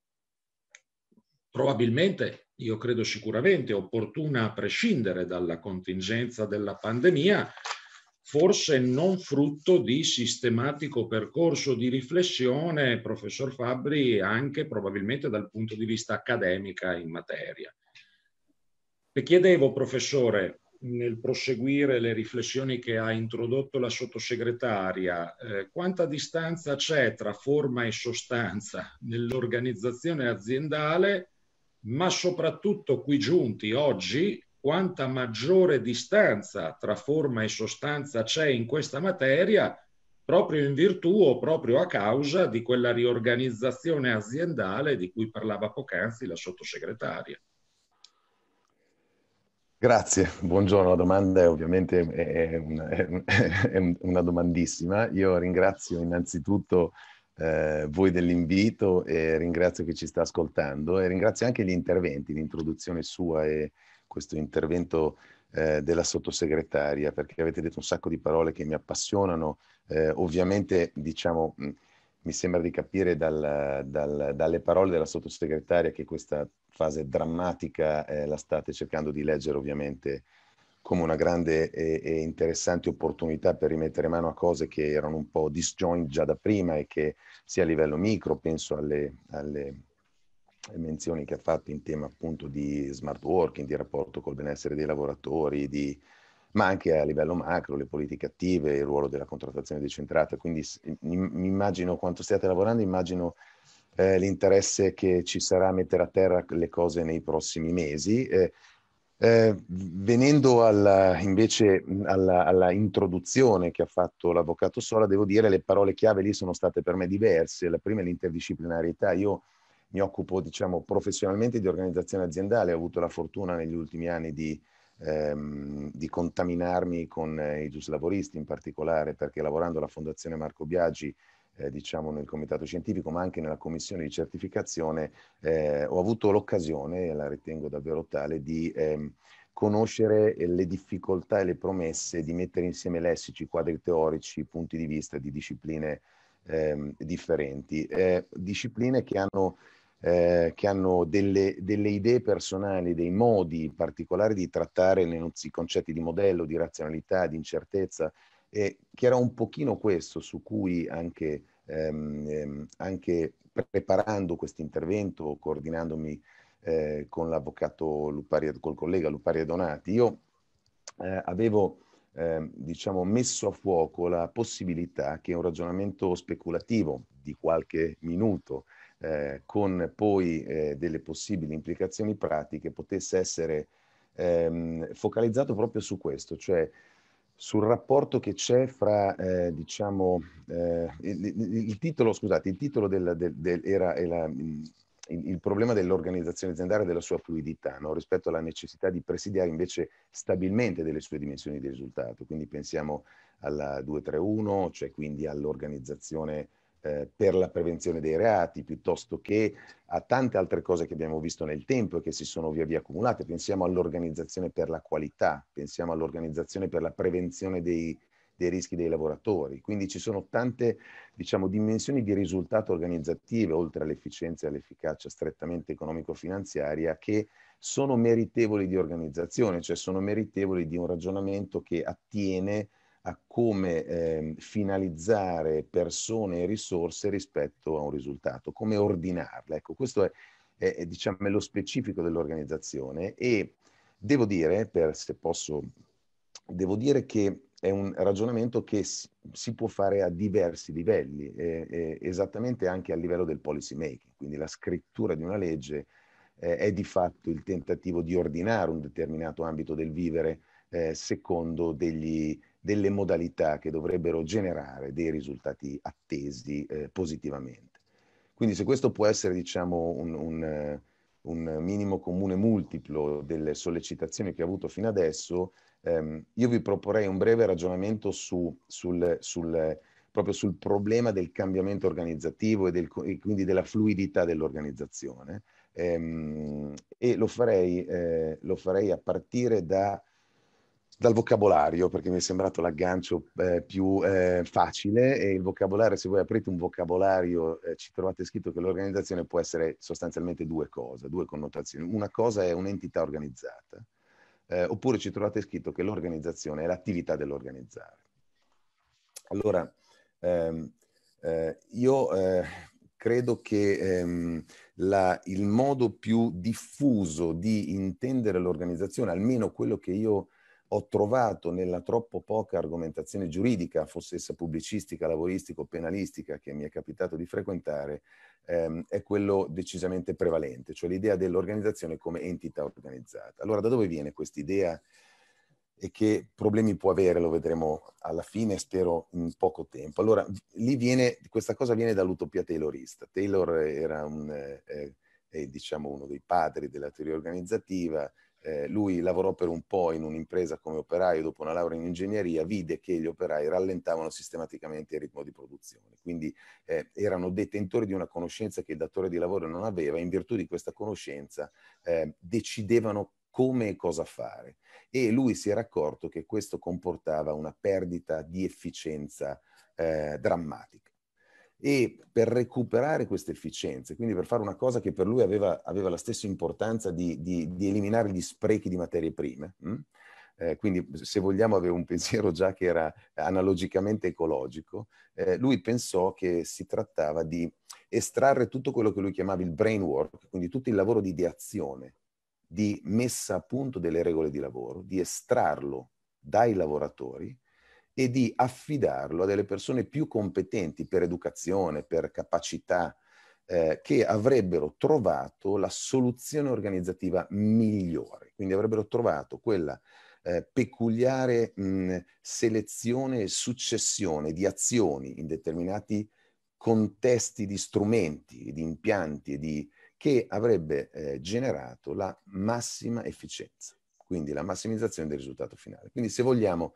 probabilmente io credo sicuramente opportuna a prescindere dalla contingenza della pandemia, forse non frutto di sistematico percorso di riflessione, professor Fabbri, anche probabilmente dal punto di vista accademica in materia. Le chiedevo, professore, nel proseguire le riflessioni che ha introdotto la sottosegretaria, eh, quanta distanza c'è tra forma e sostanza nell'organizzazione aziendale ma soprattutto qui giunti oggi quanta maggiore distanza tra forma e sostanza c'è in questa materia proprio in virtù o proprio a causa di quella riorganizzazione aziendale di cui parlava poc'anzi la sottosegretaria. Grazie, buongiorno. La domanda è ovviamente è una, è una domandissima. Io ringrazio innanzitutto eh, voi dell'invito e ringrazio chi ci sta ascoltando e ringrazio anche gli interventi, l'introduzione sua e questo intervento eh, della sottosegretaria perché avete detto un sacco di parole che mi appassionano. Eh, ovviamente, diciamo, mh, mi sembra di capire dal, dal, dalle parole della sottosegretaria che questa fase drammatica eh, la state cercando di leggere ovviamente come una grande e, e, interessante opportunità per rimettere mano a cose che erano un po' disjoint già da prima e che sia a livello micro, penso alle, alle menzioni che ha fatto in tema appunto di smart working, di rapporto col benessere dei lavoratori, di, ma anche a livello macro, le politiche attive, il ruolo della contrattazione decentrata. Quindi mi immagino quanto stiate lavorando, immagino eh, l'interesse che ci sarà a mettere a terra le cose nei prossimi mesi. Eh, eh, venendo alla, invece alla, alla, introduzione che ha fatto l'avvocato Sola, devo dire le parole chiave lì sono state per me diverse. La prima è l'interdisciplinarietà. Io mi occupo, diciamo, professionalmente di organizzazione aziendale. Ho avuto la fortuna negli ultimi anni di, ehm, di contaminarmi con eh, i giuslavoristi in particolare, perché lavorando alla Fondazione Marco Biagi eh, diciamo nel comitato scientifico, ma anche nella commissione di certificazione, eh, ho avuto l'occasione, e la ritengo davvero tale, di ehm, conoscere le difficoltà e le promesse di mettere insieme lessici, quadri teorici, punti di vista di discipline ehm, differenti, eh, discipline che hanno, eh, che hanno delle, delle, idee personali, dei modi particolari di trattare i concetti di modello, di razionalità, di incertezza, e che era un pochino questo su cui anche, ehm, ehm anche preparando questo intervento, coordinandomi eh, con l'avvocato Lupari, col collega Luparia Donati, io eh, avevo ehm, diciamo messo a fuoco la possibilità che un ragionamento speculativo di qualche minuto eh, con poi eh, delle possibili implicazioni pratiche potesse essere ehm, focalizzato proprio su questo, cioè sul rapporto che c'è fra, eh, diciamo, eh, il, il, il, titolo, scusate, il titolo del, del, del era, era mm, il, il, problema dell'organizzazione aziendale e della sua fluidità no? rispetto alla necessità di presidiare invece stabilmente delle sue dimensioni di risultato. Quindi pensiamo alla 231, cioè quindi all'organizzazione eh, per la prevenzione dei reati, piuttosto che a tante altre cose che abbiamo visto nel tempo e che si sono via via accumulate. Pensiamo all'organizzazione per la qualità, pensiamo all'organizzazione per la prevenzione dei, dei rischi dei lavoratori. Quindi ci sono tante diciamo, dimensioni di risultato organizzative, oltre all'efficienza e all'efficacia strettamente economico-finanziaria, che sono meritevoli di organizzazione, cioè sono meritevoli di un ragionamento che attiene a come eh, finalizzare persone e risorse rispetto a un risultato, come ordinarle. Ecco, questo è, è, è diciamo, lo specifico dell'organizzazione e devo dire, per, se posso, devo dire che è un ragionamento che si, si può fare a diversi livelli, eh, esattamente anche a livello del policy making, quindi la scrittura di una legge eh, è di fatto il tentativo di ordinare un determinato ambito del vivere eh, secondo degli, delle modalità che dovrebbero generare dei risultati attesi eh, positivamente. Quindi se questo può essere diciamo, un, un, eh, un, minimo comune multiplo delle sollecitazioni che ho avuto fino adesso, ehm, io vi proporrei un breve ragionamento su, sul, sul, proprio sul problema del cambiamento organizzativo e, del, e quindi della fluidità dell'organizzazione ehm, e lo farei, eh, lo farei a partire da dal vocabolario, perché mi è sembrato l'aggancio eh, più eh, facile e il vocabolario, se voi aprite un vocabolario, eh, ci trovate scritto che l'organizzazione può essere sostanzialmente due cose, due connotazioni. Una cosa è un'entità organizzata, eh, oppure ci trovate scritto che l'organizzazione è l'attività dell'organizzare. Allora, ehm, eh, io eh, credo che ehm, la, il modo più diffuso di intendere l'organizzazione, almeno quello che io ho trovato nella troppo poca argomentazione giuridica, fosse essa pubblicistica, lavoristica o penalistica, che mi è capitato di frequentare, ehm, è quello decisamente prevalente, cioè l'idea dell'organizzazione come entità organizzata. Allora, da dove viene questa idea e che problemi può avere? Lo vedremo alla fine, spero in poco tempo. Allora, lì viene, questa cosa viene dall'utopia taylorista. Taylor era un, eh, eh, diciamo uno dei padri della teoria organizzativa, eh, lui lavorò per un po' in un'impresa come operaio dopo una laurea in ingegneria, vide che gli operai rallentavano sistematicamente il ritmo di produzione, quindi eh, erano detentori di una conoscenza che il datore di lavoro non aveva, in virtù di questa conoscenza eh, decidevano come e cosa fare e lui si era accorto che questo comportava una perdita di efficienza eh, drammatica e per recuperare queste efficienze, quindi per fare una cosa che per lui aveva, aveva la stessa importanza di, di, di, eliminare gli sprechi di materie prime, mm? eh, quindi se vogliamo aveva un pensiero già che era analogicamente ecologico, eh, lui pensò che si trattava di estrarre tutto quello che lui chiamava il brainwork, quindi tutto il lavoro di ideazione, di messa a punto delle regole di lavoro, di estrarlo dai lavoratori e di affidarlo a delle persone più competenti per educazione, per capacità, eh, che avrebbero trovato la soluzione organizzativa migliore, quindi avrebbero trovato quella eh, peculiare mh, selezione e successione di azioni in determinati contesti di strumenti, di impianti, di, che avrebbe eh, generato la massima efficienza, quindi la massimizzazione del risultato finale. Quindi se vogliamo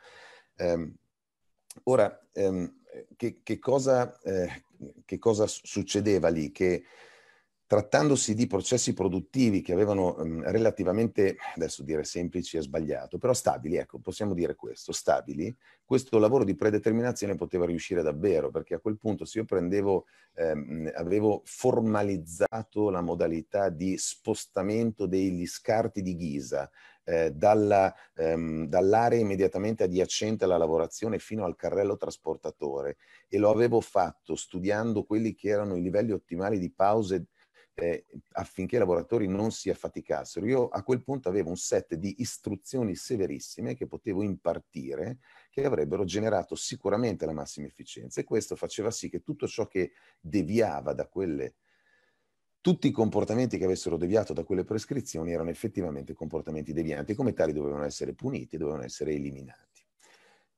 ehm, Ora, ehm, che, che, cosa, eh, che, cosa, succedeva lì? Che trattandosi di processi produttivi che avevano ehm, relativamente, adesso dire semplici è sbagliato, però stabili, ecco, possiamo dire questo, stabili, questo lavoro di predeterminazione poteva riuscire davvero, perché a quel punto se io prendevo, ehm, avevo formalizzato la modalità di spostamento degli scarti di ghisa eh, dalla, ehm, dall'area immediatamente adiacente alla lavorazione fino al carrello trasportatore e lo avevo fatto studiando quelli che erano i livelli ottimali di pause eh, affinché i lavoratori non si affaticassero. Io a quel punto avevo un set di istruzioni severissime che potevo impartire che avrebbero generato sicuramente la massima efficienza e questo faceva sì che tutto ciò che deviava da quelle tutti i comportamenti che avessero deviato da quelle prescrizioni erano effettivamente comportamenti devianti e come tali dovevano essere puniti, dovevano essere eliminati.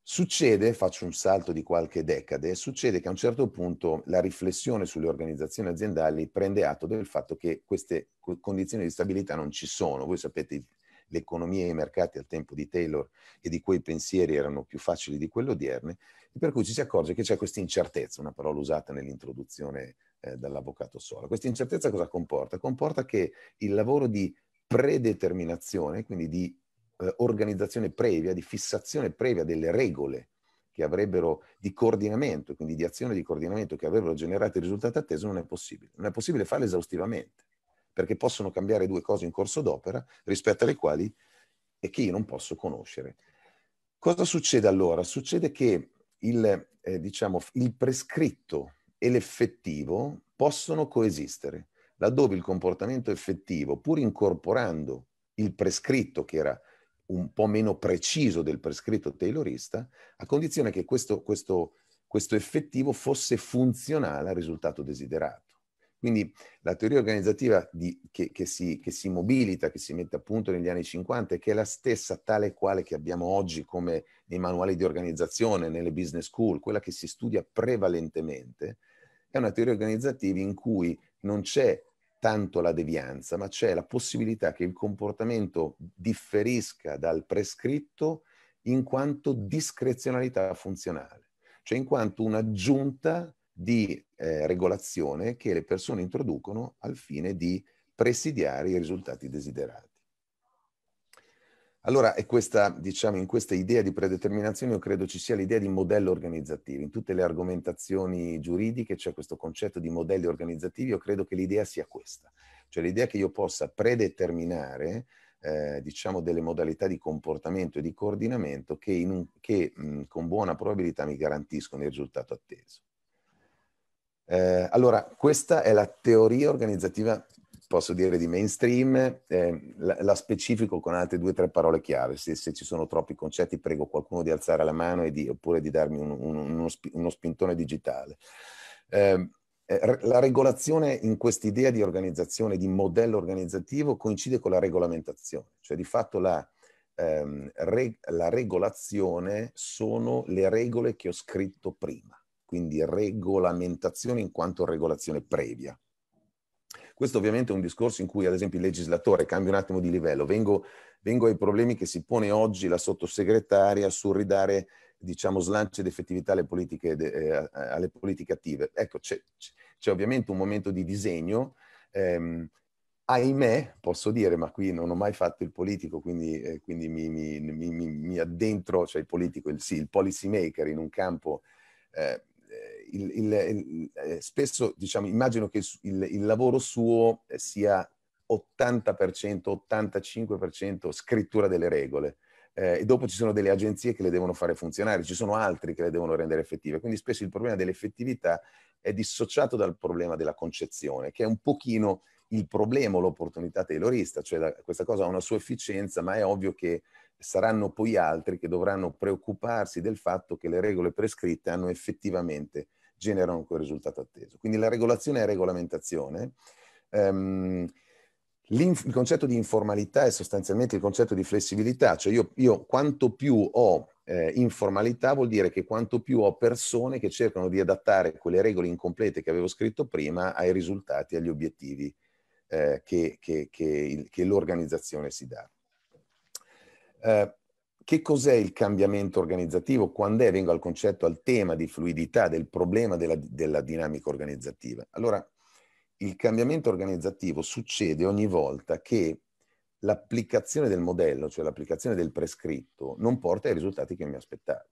Succede, faccio un salto di qualche decade, succede che a un certo punto la riflessione sulle organizzazioni aziendali prende atto del fatto che queste condizioni di stabilità non ci sono. Voi sapete, l'economia e i mercati al tempo di Taylor e di quei pensieri erano più facili di quelli odierni, per cui ci si accorge che c'è questa incertezza, una parola usata nell'introduzione eh, dall'avvocato solo. Questa incertezza cosa comporta? Comporta che il lavoro di predeterminazione, quindi di eh, organizzazione previa, di fissazione previa delle regole che avrebbero di coordinamento, quindi di azione di coordinamento che avrebbero generato il risultato atteso, non è possibile. Non è possibile farlo esaustivamente, perché possono cambiare due cose in corso d'opera rispetto alle quali e che io non posso conoscere. Cosa succede allora? Succede che il, eh, diciamo, il prescritto e l'effettivo possono coesistere, laddove il comportamento effettivo, pur incorporando il prescritto che era un po' meno preciso del prescritto taylorista, a condizione che questo, questo, questo effettivo fosse funzionale al risultato desiderato. Quindi la teoria organizzativa di, che, che, si, che, si, mobilita, che si mette a punto negli anni 50, che è la stessa tale quale che abbiamo oggi come nei manuali di organizzazione, nelle business school, quella che si studia prevalentemente, è una teoria organizzativa in cui non c'è tanto la devianza, ma c'è la possibilità che il comportamento differisca dal prescritto in quanto discrezionalità funzionale, cioè in quanto un'aggiunta di eh, regolazione che le persone introducono al fine di presidiare i risultati desiderati. Allora, questa, diciamo, in questa idea di predeterminazione io credo ci sia l'idea di modello organizzativo. In tutte le argomentazioni giuridiche c'è questo concetto di modelli organizzativi, io credo che l'idea sia questa, cioè l'idea che io possa predeterminare eh, diciamo, delle modalità di comportamento e di coordinamento che, un, che mh, con buona probabilità mi garantiscono il risultato atteso. Eh, allora, questa è la teoria organizzativa posso dire di mainstream, eh, la, la, specifico con altre due o tre parole chiave, se, se, ci sono troppi concetti prego qualcuno di alzare la mano e di, oppure di darmi un, un, uno, uno, spintone digitale. Ehm, eh, la regolazione in quest'idea di organizzazione, di modello organizzativo, coincide con la regolamentazione, cioè di fatto la, ehm, re, la regolazione sono le regole che ho scritto prima, quindi regolamentazione in quanto regolazione previa. Questo ovviamente è un discorso in cui, ad esempio, il legislatore, cambia un attimo di livello, vengo, vengo ai problemi che si pone oggi la sottosegretaria sul ridare diciamo, slancio ed effettività alle politiche, de, eh, alle politiche attive. Ecco, c'è, c'è, ovviamente un momento di disegno. Ehm, ahimè, posso dire, ma qui non ho mai fatto il politico, quindi, eh, quindi mi, mi, mi, mi, addentro, cioè il politico, il, sì, il policy maker in un campo eh, il, il, il, eh, spesso diciamo, immagino che il, lavoro suo eh, sia 80%, 85% scrittura delle regole. Eh, e dopo ci sono delle agenzie che le devono fare funzionare, ci sono altri che le devono rendere effettive. Quindi spesso il problema dell'effettività è dissociato dal problema della concezione, che è un pochino il problema l'opportunità taylorista, cioè la, questa cosa ha una sua efficienza, ma è ovvio che saranno poi altri che dovranno preoccuparsi del fatto che le regole prescritte hanno effettivamente generano quel risultato atteso. Quindi la regolazione è regolamentazione. Um, il concetto di informalità è sostanzialmente il concetto di flessibilità, cioè io, io quanto più ho eh, informalità vuol dire che quanto più ho persone che cercano di adattare quelle regole incomplete che avevo scritto prima ai risultati, agli obiettivi eh, che, che, che, che l'organizzazione si dà. Eh, che cos'è il cambiamento organizzativo? Quando è? Vengo al concetto, al tema di fluidità, del problema della, della dinamica organizzativa. Allora, il cambiamento organizzativo succede ogni volta che l'applicazione del modello, cioè l'applicazione del prescritto, non porta ai risultati che mi aspettavo.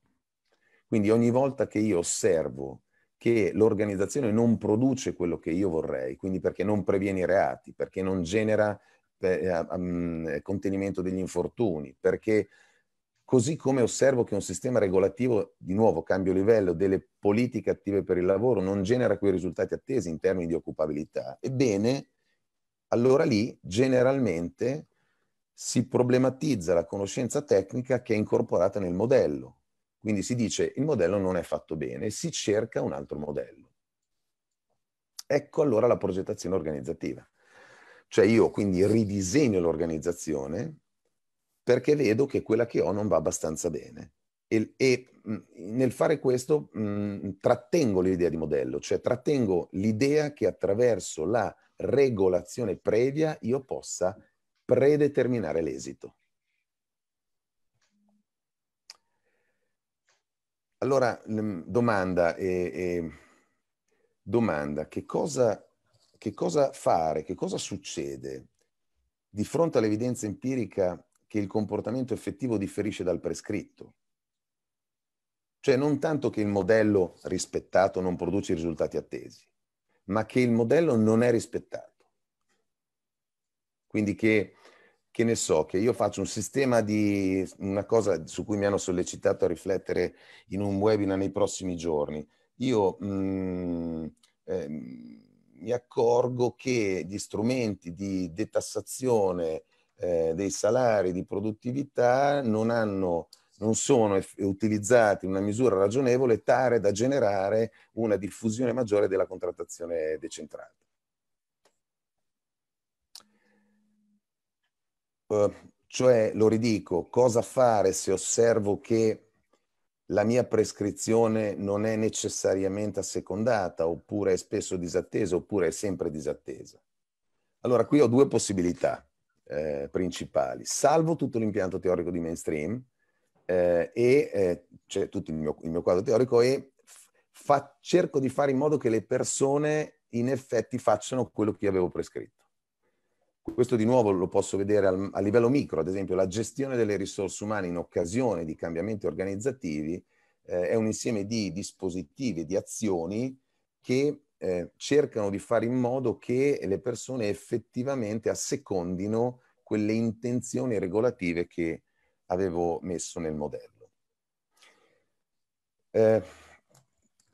Quindi ogni volta che io osservo che l'organizzazione non produce quello che io vorrei, quindi perché non previene i reati, perché non genera per, um, eh, mm, eh, contenimento degli infortuni, perché così come osservo che un sistema regolativo, di nuovo cambio livello, delle politiche attive per il lavoro non genera quei risultati attesi in termini di occupabilità, ebbene, allora lì generalmente si problematizza la conoscenza tecnica che è incorporata nel modello. Quindi si dice il modello non è fatto bene, si cerca un altro modello. Ecco allora la progettazione organizzativa. Cioè io quindi ridisegno l'organizzazione perché vedo che quella che ho non va abbastanza bene. E, e mm, nel fare questo mh, mm, trattengo l'idea di modello, cioè trattengo l'idea che attraverso la regolazione previa io possa predeterminare l'esito. Allora, mm, domanda, eh, eh, domanda che cosa che cosa fare, che cosa succede di fronte all'evidenza empirica che il comportamento effettivo differisce dal prescritto. Cioè non tanto che il modello rispettato non produce i risultati attesi, ma che il modello non è rispettato. Quindi che, che ne so, che io faccio un sistema di una cosa su cui mi hanno sollecitato a riflettere in un webinar nei prossimi giorni. Io mh, mm, ehm, mi accorgo che gli strumenti di detassazione eh, dei salari di produttività non, hanno, non sono eff- utilizzati in una misura ragionevole tale da generare una diffusione maggiore della contrattazione decentrata. Uh, eh, cioè, lo ridico, cosa fare se osservo che la mia prescrizione non è necessariamente assecondata, oppure è spesso disattesa, oppure è sempre disattesa. Allora, qui ho due possibilità eh, principali. Salvo tutto l'impianto teorico di mainstream, eh, e eh, cioè tutto il mio, il mio, quadro teorico, e fa, cerco di fare in modo che le persone in effetti facciano quello che io avevo prescritto. Questo di nuovo lo posso vedere al, a livello micro, ad esempio la gestione delle risorse umane in occasione di cambiamenti organizzativi eh, è un insieme di dispositivi, di azioni che eh, cercano di fare in modo che le persone effettivamente assecondino quelle intenzioni regolative che avevo messo nel modello. Eh,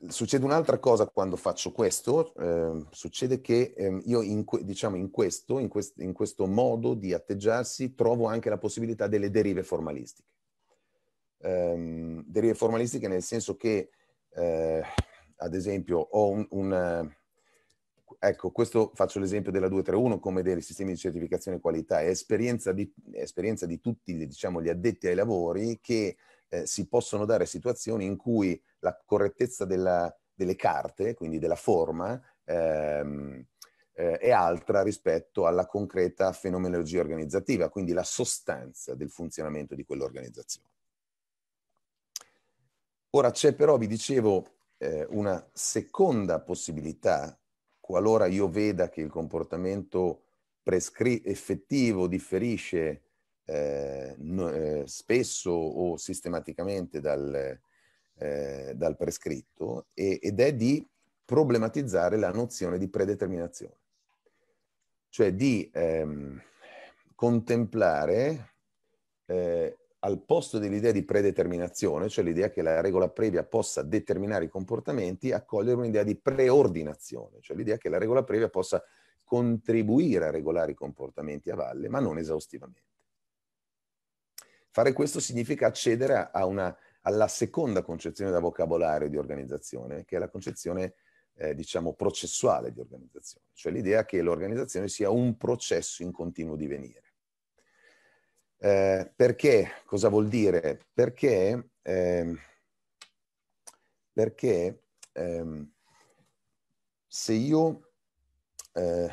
Succede un'altra cosa quando faccio questo, eh, succede che eh, io in, diciamo in questo, in, quest, in questo modo di atteggiarsi trovo anche la possibilità delle derive formalistiche. Um, derive formalistiche nel senso che, eh, ad esempio, ho un, un ecco, questo faccio l'esempio della 231 come dei sistemi di certificazione qualità, è esperienza di, è esperienza di tutti diciamo, gli addetti ai lavori che eh, si possono dare situazioni in cui la correttezza della, delle carte, quindi della forma, ehm, eh, è altra rispetto alla concreta fenomenologia organizzativa, quindi la sostanza del funzionamento di quell'organizzazione. Ora c'è però, vi dicevo, eh, una seconda possibilità, qualora io veda che il comportamento effettivo differisce eh, no, eh, spesso o sistematicamente dal, eh, dal prescritto e, ed è di problematizzare la nozione di predeterminazione, cioè di ehm, contemplare eh, al posto dell'idea di predeterminazione, cioè l'idea che la regola previa possa determinare i comportamenti, accogliere un'idea di preordinazione, cioè l'idea che la regola previa possa contribuire a regolare i comportamenti a valle, ma non esaustivamente. Fare questo significa accedere una, alla seconda concezione da vocabolario di organizzazione, che è la concezione, eh, diciamo, processuale di organizzazione, cioè l'idea che l'organizzazione sia un processo in continuo divenire. Eh, perché? Cosa vuol dire? Perché, eh, perché ehm, se io eh,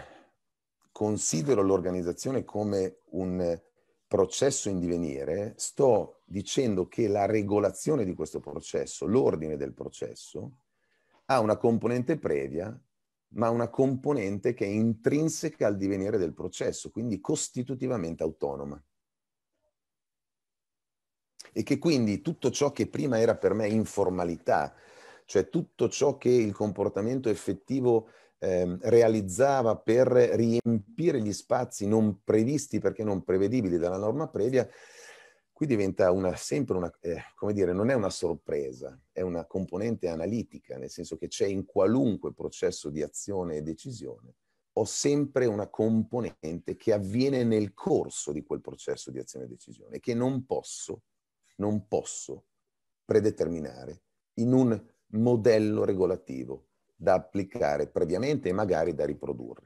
considero l'organizzazione come un processo in divenire, sto dicendo che la regolazione di questo processo, l'ordine del processo, ha una componente previa, ma una componente che è intrinseca al divenire del processo, quindi costitutivamente autonoma. E che quindi tutto ciò che prima era per me informalità, cioè tutto ciò che il comportamento effettivo Ehm, realizzava per riempire gli spazi non previsti perché non prevedibili dalla norma previa, qui diventa una, sempre una, eh, come dire, non è una sorpresa, è una componente analitica, nel senso che c'è in qualunque processo di azione e decisione, ho sempre una componente che avviene nel corso di quel processo di azione e decisione, che non posso, non posso predeterminare in un modello regolativo da applicare previamente e magari da riprodurre.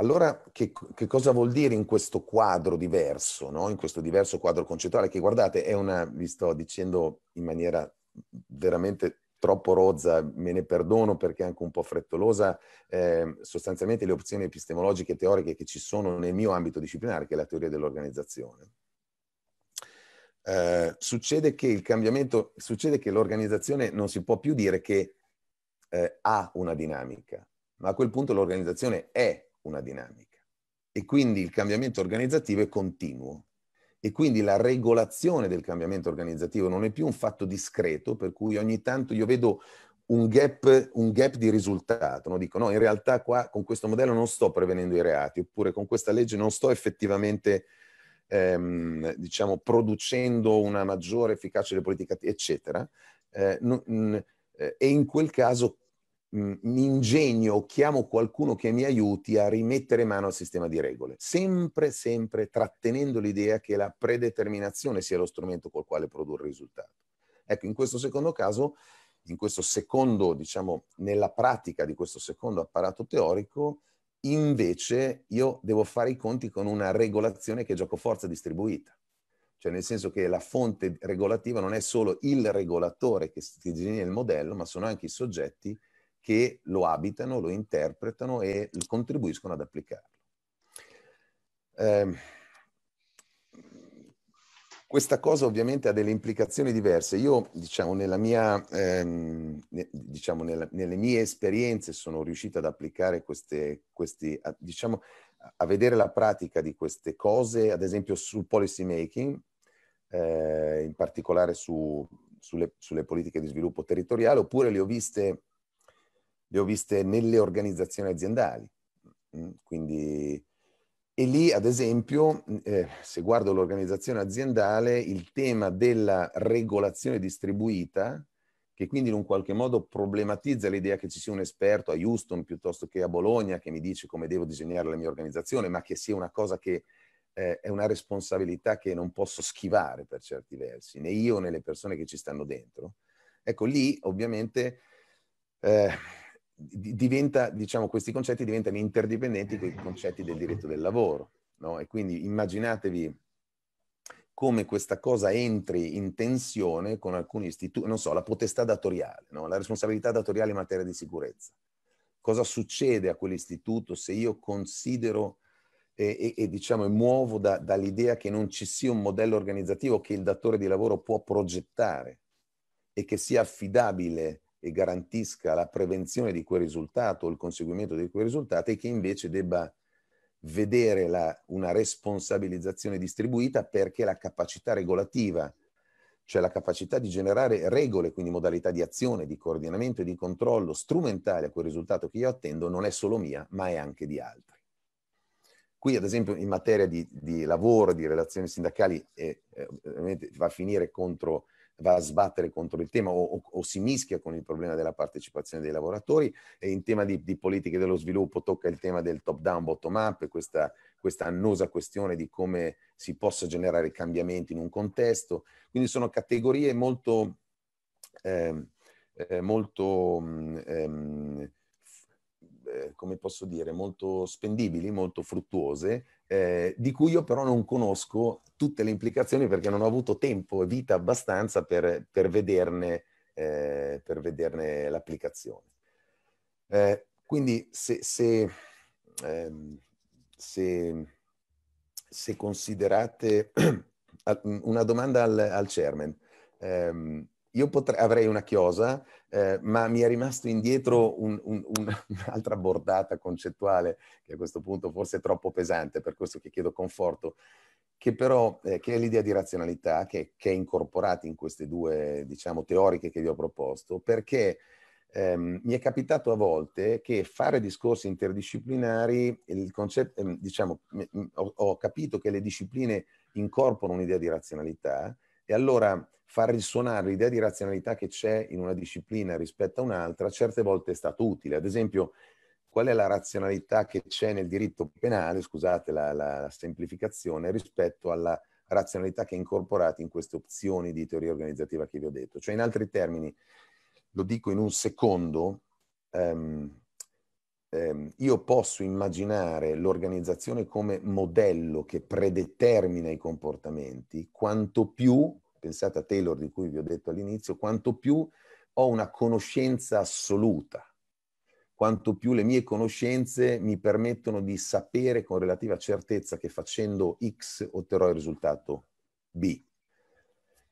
Allora, che, che, cosa vuol dire in questo quadro diverso, no? in questo diverso quadro concettuale? Che guardate, è una, vi sto dicendo in maniera veramente troppo rozza, me ne perdono perché è anche un po' frettolosa, eh, sostanzialmente le opzioni epistemologiche e teoriche che ci sono nel mio ambito disciplinare, che è la teoria dell'organizzazione eh, succede che il cambiamento, succede che l'organizzazione non si può più dire che eh, ha una dinamica, ma a quel punto l'organizzazione è una dinamica e quindi il cambiamento organizzativo è continuo e quindi la regolazione del cambiamento organizzativo non è più un fatto discreto per cui ogni tanto io vedo un gap, un gap di risultato, no? dico no, in realtà qua con questo modello non sto prevenendo i reati oppure con questa legge non sto effettivamente ehm, diciamo, producendo una maggiore efficacia delle politiche, eccetera. Eh, n- n- eh, e in quel caso mh, mm, mi ingegno, chiamo qualcuno che mi aiuti a rimettere mano al sistema di regole, sempre, sempre trattenendo l'idea che la predeterminazione sia lo strumento col quale produrre il risultato. Ecco, in questo secondo caso, in questo secondo, diciamo, nella pratica di questo secondo apparato teorico, Invece io devo fare i conti con una regolazione che è forza distribuita, cioè nel senso che la fonte regolativa non è solo il regolatore che disegna il modello, ma sono anche i soggetti che lo abitano, lo interpretano e contribuiscono ad applicarlo. Eh, questa cosa ovviamente ha delle implicazioni diverse. Io, diciamo, mia, ehm, ne, diciamo nella, nelle mie esperienze sono riuscito ad applicare queste, questi, a, diciamo, a vedere la pratica di queste cose, ad esempio sul policy making, eh, in particolare su, sulle, sulle, politiche di sviluppo territoriale, oppure le ho viste, le ho viste nelle organizzazioni aziendali. Mm, quindi e lì, ad esempio, eh, se guardo l'organizzazione aziendale, il tema della regolazione distribuita, che quindi in un qualche modo problematizza l'idea che ci sia un esperto a Houston piuttosto che a Bologna che mi dice come devo disegnare la mia organizzazione, ma che sia una cosa che eh, è una responsabilità che non posso schivare per certi versi, né io né le persone che ci stanno dentro. Ecco, lì ovviamente... Eh, diventa, diciamo, questi concetti diventano interdipendenti con i concetti del diritto del lavoro. No? E quindi immaginatevi come questa cosa entri in tensione con alcuni istituti, non so, la potestà datoriale, no? la responsabilità datoriale in materia di sicurezza. Cosa succede a quell'istituto se io considero e, e, e diciamo, muovo da, dall'idea che non ci sia un modello organizzativo che il datore di lavoro può progettare e che sia affidabile e garantisca la prevenzione di quel risultato o il conseguimento di quei risultati e che invece debba vedere la, una responsabilizzazione distribuita perché la capacità regolativa, cioè la capacità di generare regole, quindi modalità di azione, di coordinamento e di controllo strumentali a quel risultato che io attendo, non è solo mia, ma è anche di altri. Qui, ad esempio, in materia di, di lavoro, di relazioni sindacali, eh, eh, ovviamente va a finire contro va a sbattere contro il tema o, o, o, si mischia con il problema della partecipazione dei lavoratori e in tema di, di politiche dello sviluppo tocca il tema del top down, bottom up, questa, questa annosa questione di come si possa generare cambiamenti in un contesto. Quindi sono categorie molto, ehm, eh, molto eh, eh, come posso dire, molto spendibili, molto fruttuose, eh, di cui io però non conosco tutte le implicazioni perché non ho avuto tempo e vita abbastanza per, per, vederne, eh, per vederne, l'applicazione. Eh, quindi se, se, ehm, se, se, considerate una domanda al, al chairman, ehm, io potrei, avrei una chiosa, eh, ma mi è rimasto indietro un, un, un, un'altra bordata concettuale che a questo punto forse è troppo pesante, per questo che chiedo conforto, che però eh, che è l'idea di razionalità che, che, è incorporata in queste due, diciamo, teoriche che vi ho proposto, perché ehm, mi è capitato a volte che fare discorsi interdisciplinari, il concetto, ehm, diciamo, ho, ho capito che le discipline incorporano un'idea di razionalità e allora far risuonare l'idea di razionalità che c'è in una disciplina rispetto a un'altra certe volte è stato utile. Ad esempio, qual è la razionalità che c'è nel diritto penale, scusate la, la semplificazione, rispetto alla razionalità che è incorporata in queste opzioni di teoria organizzativa che vi ho detto. Cioè, in altri termini, lo dico in un secondo, ehm, ehm, io posso immaginare l'organizzazione come modello che predetermina i comportamenti, quanto più pensate a Taylor di cui vi ho detto all'inizio, quanto più ho una conoscenza assoluta, quanto più le mie conoscenze mi permettono di sapere con relativa certezza che facendo X otterrò il risultato B.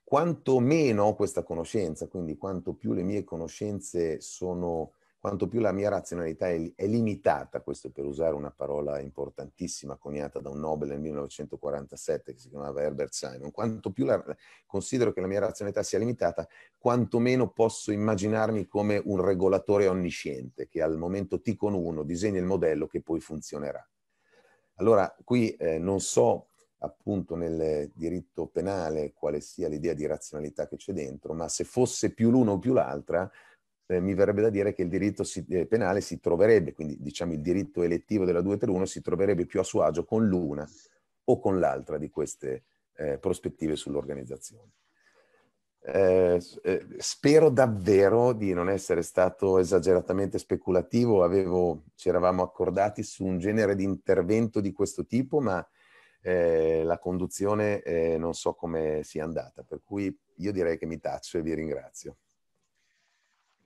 Quanto meno ho questa conoscenza, quindi quanto più le mie conoscenze sono quanto più la mia razionalità è, è, limitata, questo per usare una parola importantissima coniata da un Nobel nel 1947 che si chiamava Herbert Simon, quanto più la, considero che la mia razionalità sia limitata, quanto meno posso immaginarmi come un regolatore onnisciente che al momento T con 1 disegna il modello che poi funzionerà. Allora, qui eh, non so appunto nel diritto penale quale sia l'idea di razionalità che c'è dentro, ma se fosse più l'uno o più l'altra, eh, mi verrebbe da dire che il diritto si, eh, penale si troverebbe, quindi diciamo il diritto elettivo della 2 per 1 si troverebbe più a suo agio con l'una o con l'altra di queste eh, prospettive sull'organizzazione. Eh, eh, spero davvero di non essere stato esageratamente speculativo, Avevo, ci eravamo accordati su un genere di intervento di questo tipo, ma eh, la conduzione eh, non so come sia andata, per cui io direi che mi taccio e vi ringrazio.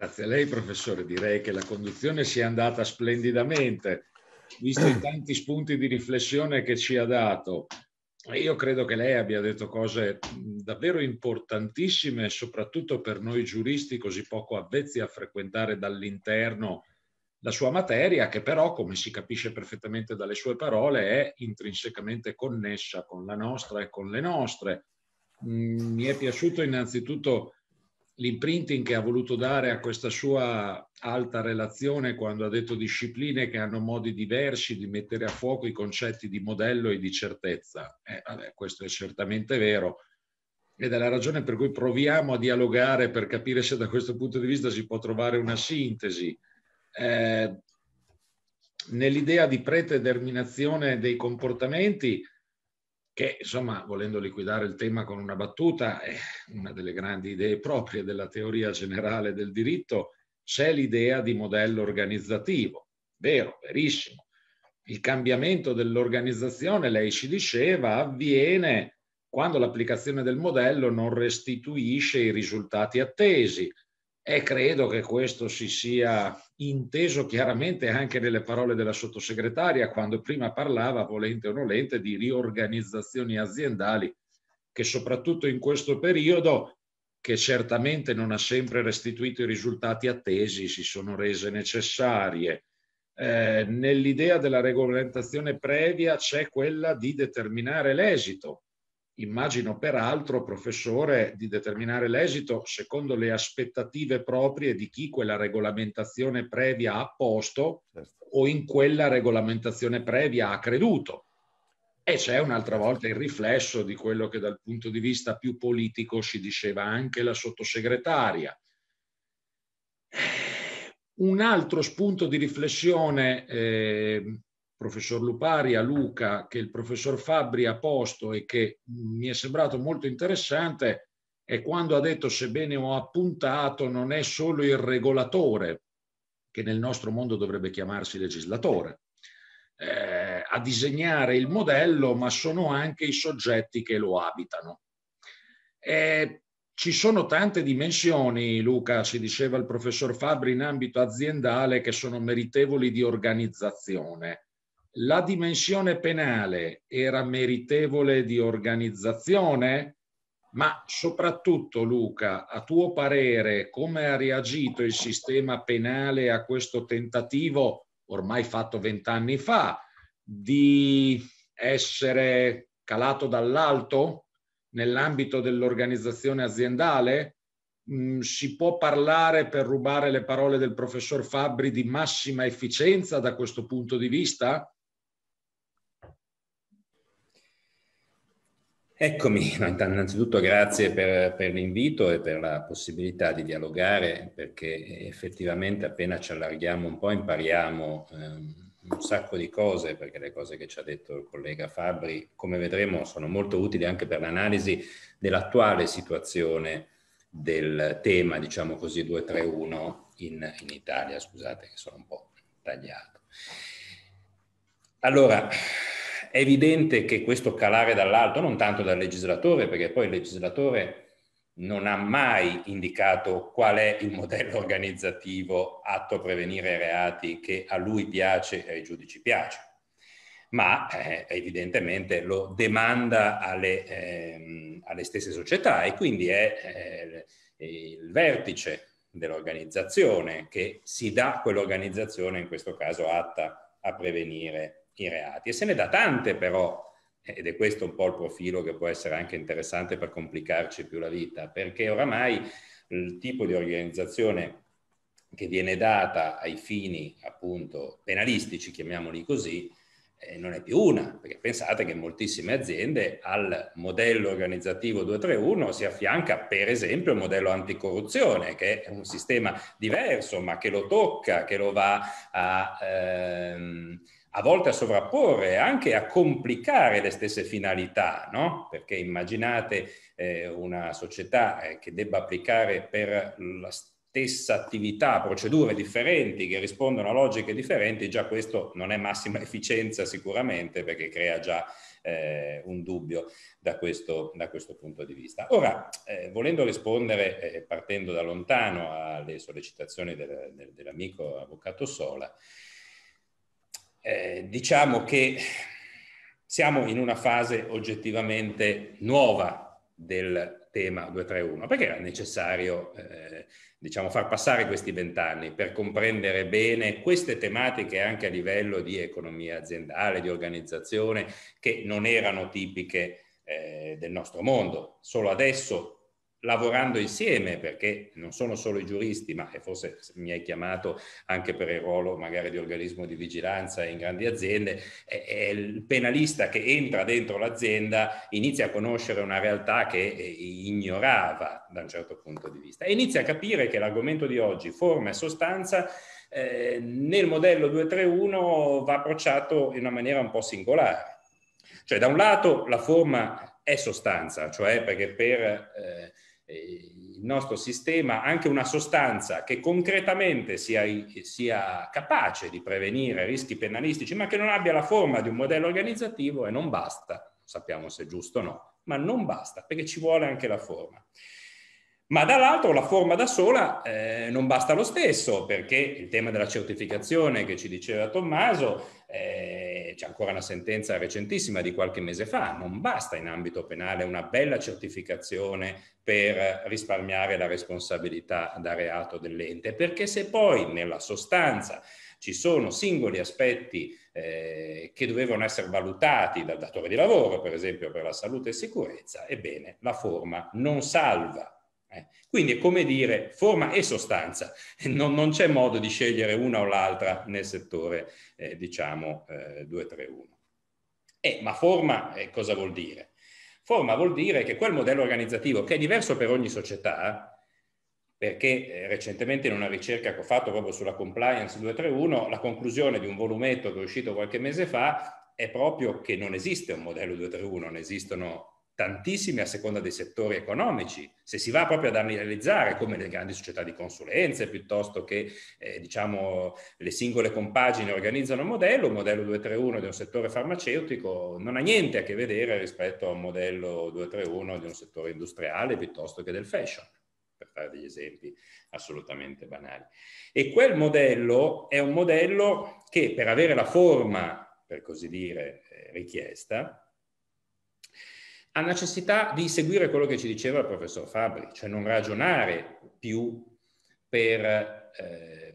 Grazie a lei professore, direi che la conduzione sia andata splendidamente, visto i tanti spunti di riflessione che ci ha dato. Io credo che lei abbia detto cose davvero importantissime, soprattutto per noi giuristi così poco avvezzi a frequentare dall'interno la sua materia, che però, come si capisce perfettamente dalle sue parole, è intrinsecamente connessa con la nostra e con le nostre. Mi è piaciuto innanzitutto l'imprinting che ha voluto dare a questa sua alta relazione quando ha detto discipline che hanno modi diversi di mettere a fuoco i concetti di modello e di certezza. Eh, vabbè, questo è certamente vero ed è la ragione per cui proviamo a dialogare per capire se da questo punto di vista si può trovare una sintesi. Eh, nell'idea di predeterminazione dei comportamenti, che insomma, volendo liquidare il tema con una battuta, è una delle grandi idee proprie della teoria generale del diritto, c'è l'idea di modello organizzativo, vero, verissimo. Il cambiamento dell'organizzazione, lei ci diceva, avviene quando l'applicazione del modello non restituisce i risultati attesi e credo che questo si sia inteso chiaramente anche nelle parole della sottosegretaria quando prima parlava, volente o nolente, di riorganizzazioni aziendali che soprattutto in questo periodo, che certamente non ha sempre restituito i risultati attesi, si sono rese necessarie. Eh, nell'idea della regolamentazione previa c'è quella di determinare l'esito immagino peraltro, professore, di determinare l'esito secondo le aspettative proprie di chi quella regolamentazione previa ha posto certo. o in quella regolamentazione previa ha creduto. E c'è un'altra certo. volta il riflesso di quello che dal punto di vista più politico si diceva anche la sottosegretaria. Un altro spunto di riflessione eh, professor Lupari, a Luca, che il professor Fabbri ha posto e che mm, mi è sembrato molto interessante è quando ha detto sebbene ho appuntato non è solo il regolatore, che nel nostro mondo dovrebbe chiamarsi legislatore, eh, a disegnare il modello, ma sono anche i soggetti che lo abitano. Eh, ci sono tante dimensioni, Luca, si diceva il professor Fabri, in ambito aziendale che sono meritevoli di organizzazione la dimensione penale era meritevole di organizzazione? Ma soprattutto, Luca, a tuo parere, come ha reagito il sistema penale a questo tentativo, ormai fatto vent'anni fa, di essere calato dall'alto nell'ambito dell'organizzazione aziendale? Mm, si può parlare, per rubare le parole del professor Fabbri, di massima efficienza da questo punto di vista? Eccomi, innanzitutto grazie per, per, l'invito e per la possibilità di dialogare perché effettivamente appena ci allarghiamo un po' impariamo ehm, un sacco di cose perché le cose che ci ha detto il collega Fabri, come vedremo, sono molto utili anche per l'analisi dell'attuale situazione del tema, diciamo così, 231 in, in Italia. Scusate che sono un po' tagliato. Allora, è evidente che questo calare dall'alto, non tanto dal legislatore, perché poi il legislatore non ha mai indicato qual è il modello organizzativo atto a prevenire reati che a lui piace e ai giudici piace, ma eh, evidentemente lo demanda alle, eh, alle, stesse società e quindi è eh, il vertice dell'organizzazione che si dà quell'organizzazione, in questo caso atta a prevenire i reati. E se ne dà tante però, eh, ed è questo un po' il profilo che può essere anche interessante per complicarci più la vita, perché oramai il tipo di organizzazione che viene data ai fini appunto penalistici, chiamiamoli così, eh, non è più una, perché pensate che moltissime aziende al modello organizzativo 231 si affianca per esempio il modello anticorruzione, che è un sistema diverso, ma che lo tocca, che lo va a... Ehm, a volte a sovrapporre, anche a complicare le stesse finalità, no? perché immaginate eh, una società eh, che debba applicare per la stessa attività procedure differenti che rispondono a logiche differenti, già questo non è massima efficienza sicuramente perché crea già eh, un dubbio da questo, da questo, punto di vista. Ora, eh, volendo rispondere, eh, partendo da lontano alle sollecitazioni del, del, dell'amico avvocato Sola, eh, diciamo che siamo in una fase oggettivamente nuova del tema 231, perché era necessario eh, diciamo, far passare questi vent'anni per comprendere bene queste tematiche anche a livello di economia aziendale, di organizzazione, che non erano tipiche eh, del nostro mondo. Solo adesso lavorando insieme, perché non sono solo i giuristi, ma forse mi hai chiamato anche per il ruolo magari di organismo di vigilanza in grandi aziende, è, il penalista che entra dentro l'azienda, inizia a conoscere una realtà che eh, ignorava da un certo punto di vista e inizia a capire che l'argomento di oggi, forma e sostanza, eh, nel modello 231 va approcciato in una maniera un po' singolare. Cioè da un lato la forma è sostanza, cioè perché per... Eh, eh, il nostro sistema anche una sostanza che concretamente sia, sia, capace di prevenire rischi penalistici, ma che non abbia la forma di un modello organizzativo e non basta, sappiamo se è giusto o no, ma non basta perché ci vuole anche la forma ma dall'altro la forma da sola eh, non basta lo stesso, perché il tema della certificazione che ci diceva Tommaso, eh, c'è ancora una sentenza recentissima di qualche mese fa, non basta in ambito penale una bella certificazione per risparmiare la responsabilità da reato dell'ente, perché se poi nella sostanza ci sono singoli aspetti eh, che dovevano essere valutati dal datore di lavoro, per esempio per la salute e sicurezza, ebbene la forma non salva eh, quindi è come dire forma e sostanza, non, non, c'è modo di scegliere una o l'altra nel settore, eh, diciamo, eh, 231. Eh, ma forma eh, cosa vuol dire? Forma vuol dire che quel modello organizzativo, che è diverso per ogni società, perché eh, recentemente in una ricerca che ho fatto proprio sulla compliance 231, la conclusione di un volumetto che è uscito qualche mese fa è proprio che non esiste un modello 231, ne esistono tantissimi a seconda dei settori economici. Se si va proprio ad analizzare come le grandi società di consulenze piuttosto che eh, diciamo, le singole compagini organizzano un modello, un modello 231 di un settore farmaceutico non ha niente a che vedere rispetto a un modello 231 di un settore industriale piuttosto che del fashion per fare degli esempi assolutamente banali. E quel modello è un modello che per avere la forma, per così dire, eh, richiesta, ha necessità di seguire quello che ci diceva il professor Fabri, cioè non ragionare più per eh,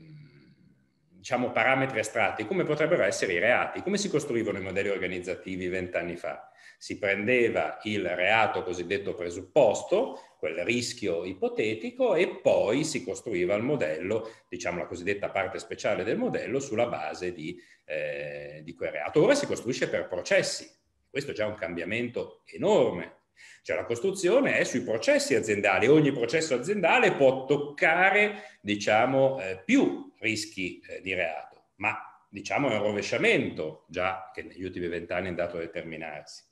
diciamo, parametri astratti, come potrebbero essere i reati. Come si costruivano i modelli organizzativi vent'anni fa? Si prendeva il reato cosiddetto presupposto, quel rischio ipotetico, e poi si costruiva il modello, diciamo la cosiddetta parte speciale del modello, sulla base di, eh, di quel reato. Ora si costruisce per processi, questo è già un cambiamento enorme. Cioè la costruzione è sui processi aziendali, ogni processo aziendale può toccare diciamo, eh, più rischi eh, di reato, ma diciamo è un rovesciamento già che negli ultimi vent'anni è andato a determinarsi.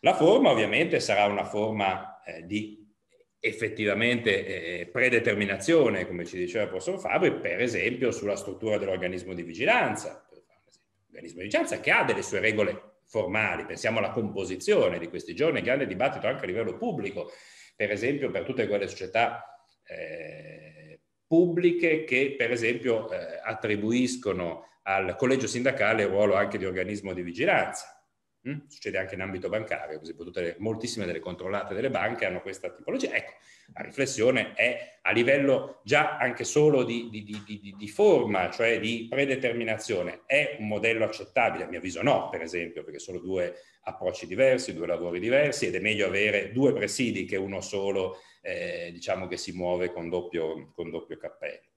La forma ovviamente sarà una forma eh, di effettivamente eh, predeterminazione, come ci diceva il professor Fabri, per esempio sulla struttura dell'organismo di vigilanza. L'organismo di vigilanza che ha delle sue regole formali, pensiamo alla composizione di questi giorni, grande dibattito anche a livello pubblico, per esempio per tutte quelle società eh, pubbliche che per esempio eh, attribuiscono al collegio sindacale il ruolo anche di organismo di vigilanza Mm? Succede anche in ambito bancario, per esempio, tutte, moltissime delle controllate delle banche hanno questa tipologia. Ecco, la riflessione è a livello già anche solo di, di, di, di, forma, cioè di predeterminazione. È un modello accettabile? A mio avviso no, per esempio, perché sono due approcci diversi, due lavori diversi ed è meglio avere due presidi che uno solo, eh, diciamo, che si muove con doppio, con doppio cappello.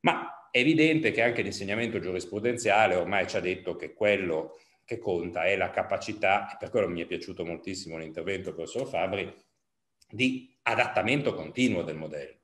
Ma è evidente che anche l'insegnamento giurisprudenziale ormai ci ha detto che quello che conta è la capacità, per quello mi è piaciuto moltissimo l'intervento del professor Fabri, di adattamento continuo del modello.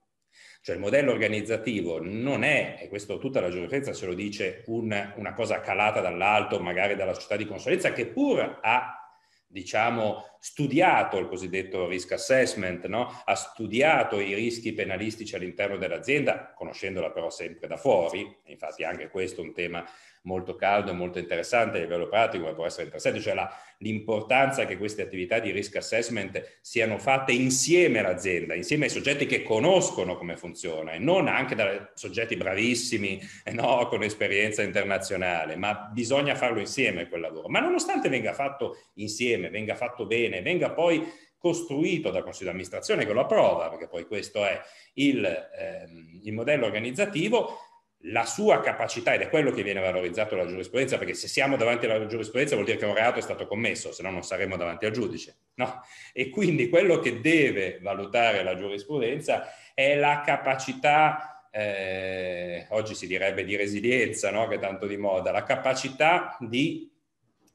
Cioè il modello organizzativo non è, e questo tutta la giurisprudenza se lo dice, un, una cosa calata dall'alto, magari dalla società di consulenza, che pur ha diciamo, studiato il cosiddetto risk assessment, no? ha studiato i rischi penalistici all'interno dell'azienda, conoscendola però sempre da fuori, infatti anche questo è un tema molto caldo e molto interessante a livello pratico, ma può essere interessante, cioè la, l'importanza che queste attività di risk assessment siano fatte insieme all'azienda, insieme ai soggetti che conoscono come funziona e non anche da soggetti bravissimi eh, no, con esperienza internazionale, ma bisogna farlo insieme quel lavoro. Ma nonostante venga fatto insieme, venga fatto bene, venga poi costruito dal Consiglio di amministrazione che lo approva, perché poi questo è il, ehm, il modello organizzativo, la sua capacità, ed è quello che viene valorizzato dalla giurisprudenza, perché se siamo davanti alla giurisprudenza vuol dire che un reato è stato commesso, se no non saremo davanti al giudice. No? E quindi quello che deve valutare la giurisprudenza è la capacità, eh, oggi si direbbe di resilienza, no? che è tanto di moda, la capacità di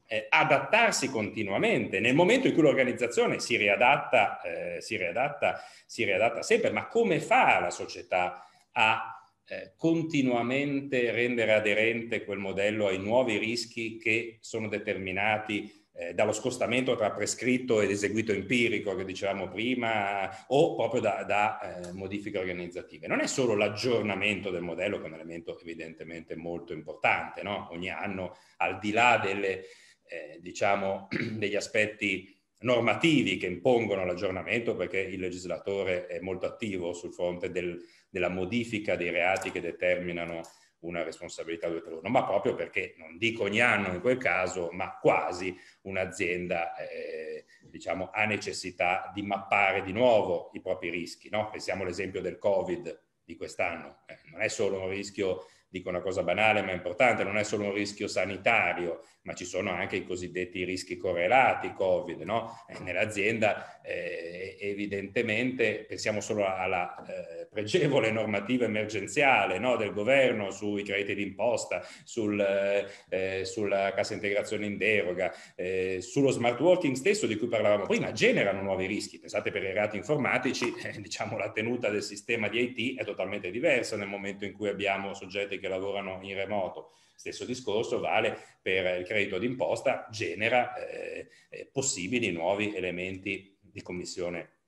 eh, adattarsi continuamente. Nel momento in cui l'organizzazione si riadatta, eh, si riadatta, si riadatta sempre, ma come fa la società a eh, continuamente rendere aderente quel modello ai nuovi rischi che sono determinati eh, dallo scostamento tra prescritto ed eseguito empirico che dicevamo prima o proprio da, da eh, modifiche organizzative. Non è solo l'aggiornamento del modello che è un elemento evidentemente molto importante, no? ogni anno al di là delle, eh, diciamo, degli aspetti normativi che impongono l'aggiornamento perché il legislatore è molto attivo sul fronte del, della modifica dei reati che determinano una responsabilità due per ma proprio perché non dico ogni anno in quel caso, ma quasi un'azienda eh, diciamo, ha necessità di mappare di nuovo i propri rischi. No? Pensiamo all'esempio del Covid di quest'anno, eh, non è solo un rischio, dico una cosa banale ma importante, non è solo un rischio sanitario, ma ci sono anche i cosiddetti rischi correlati Covid. No? Eh, nell'azienda eh, evidentemente pensiamo solo alla eh, pregevole normativa emergenziale no? del governo sui crediti d'imposta, sul, eh, eh sulla cassa integrazione in deroga, eh, sullo smart working stesso di cui parlavamo prima, generano nuovi rischi. Pensate per i reati informatici, diciamo la tenuta del sistema di IT è totalmente diversa nel momento in cui abbiamo soggetti che lavorano in remoto. Stesso discorso vale per il credito d'imposta, genera eh, eh, possibili nuovi elementi di commissione,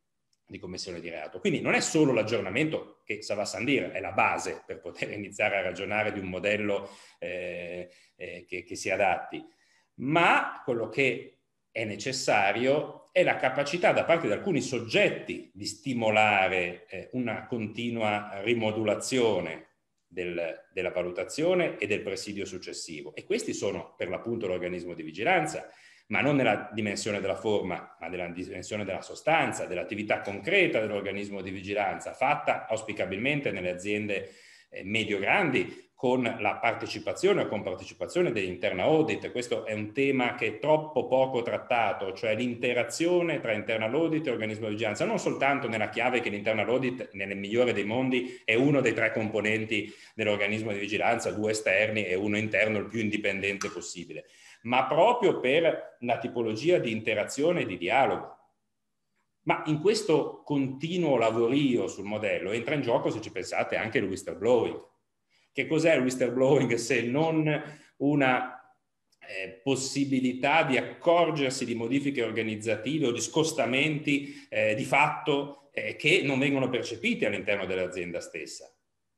di commissione di reato. Quindi non è solo l'aggiornamento che Savà Sandir è la base per poter iniziare a ragionare di un modello eh, eh, che, che si adatti, ma quello che è necessario è la capacità da parte di alcuni soggetti di stimolare eh, una continua rimodulazione del, della valutazione e del presidio successivo. E questi sono per l'appunto l'organismo di vigilanza, ma non nella dimensione della forma, ma nella dimensione della sostanza, dell'attività concreta dell'organismo di vigilanza, fatta auspicabilmente nelle aziende eh, medio-grandi con la partecipazione o con partecipazione dell'interna audit. Questo è un tema che è troppo poco trattato, cioè l'interazione tra interna audit e organismo di vigilanza, non soltanto nella chiave che l'interna audit, nel migliore dei mondi, è uno dei tre componenti dell'organismo di vigilanza, due esterni e uno interno, il più indipendente possibile, ma proprio per la tipologia di interazione e di dialogo. Ma in questo continuo lavorio sul modello entra in gioco, se ci pensate, anche il whistleblowing che cos'è il whistleblowing se non una eh, possibilità di accorgersi di modifiche organizzative o di scostamenti eh, di fatto eh, che non vengono percepiti all'interno dell'azienda stessa?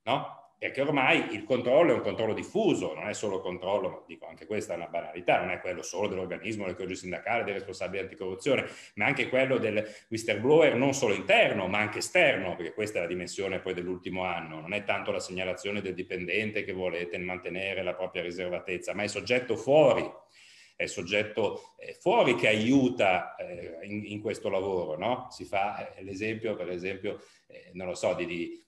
No? perché ormai il controllo è un controllo diffuso, non è solo controllo, ma dico anche questa è una banalità, non è quello solo dell'organismo, del codice sindacale, dei responsabili anticorruzione, ma anche quello del whistleblower non solo interno, ma anche esterno, perché questa è la dimensione poi dell'ultimo anno, non è tanto la segnalazione del dipendente che volete mantenere la propria riservatezza, ma è soggetto fuori, è soggetto eh, fuori che aiuta eh, in, in questo lavoro, no? Si fa eh, l'esempio, per esempio, non lo so, di, di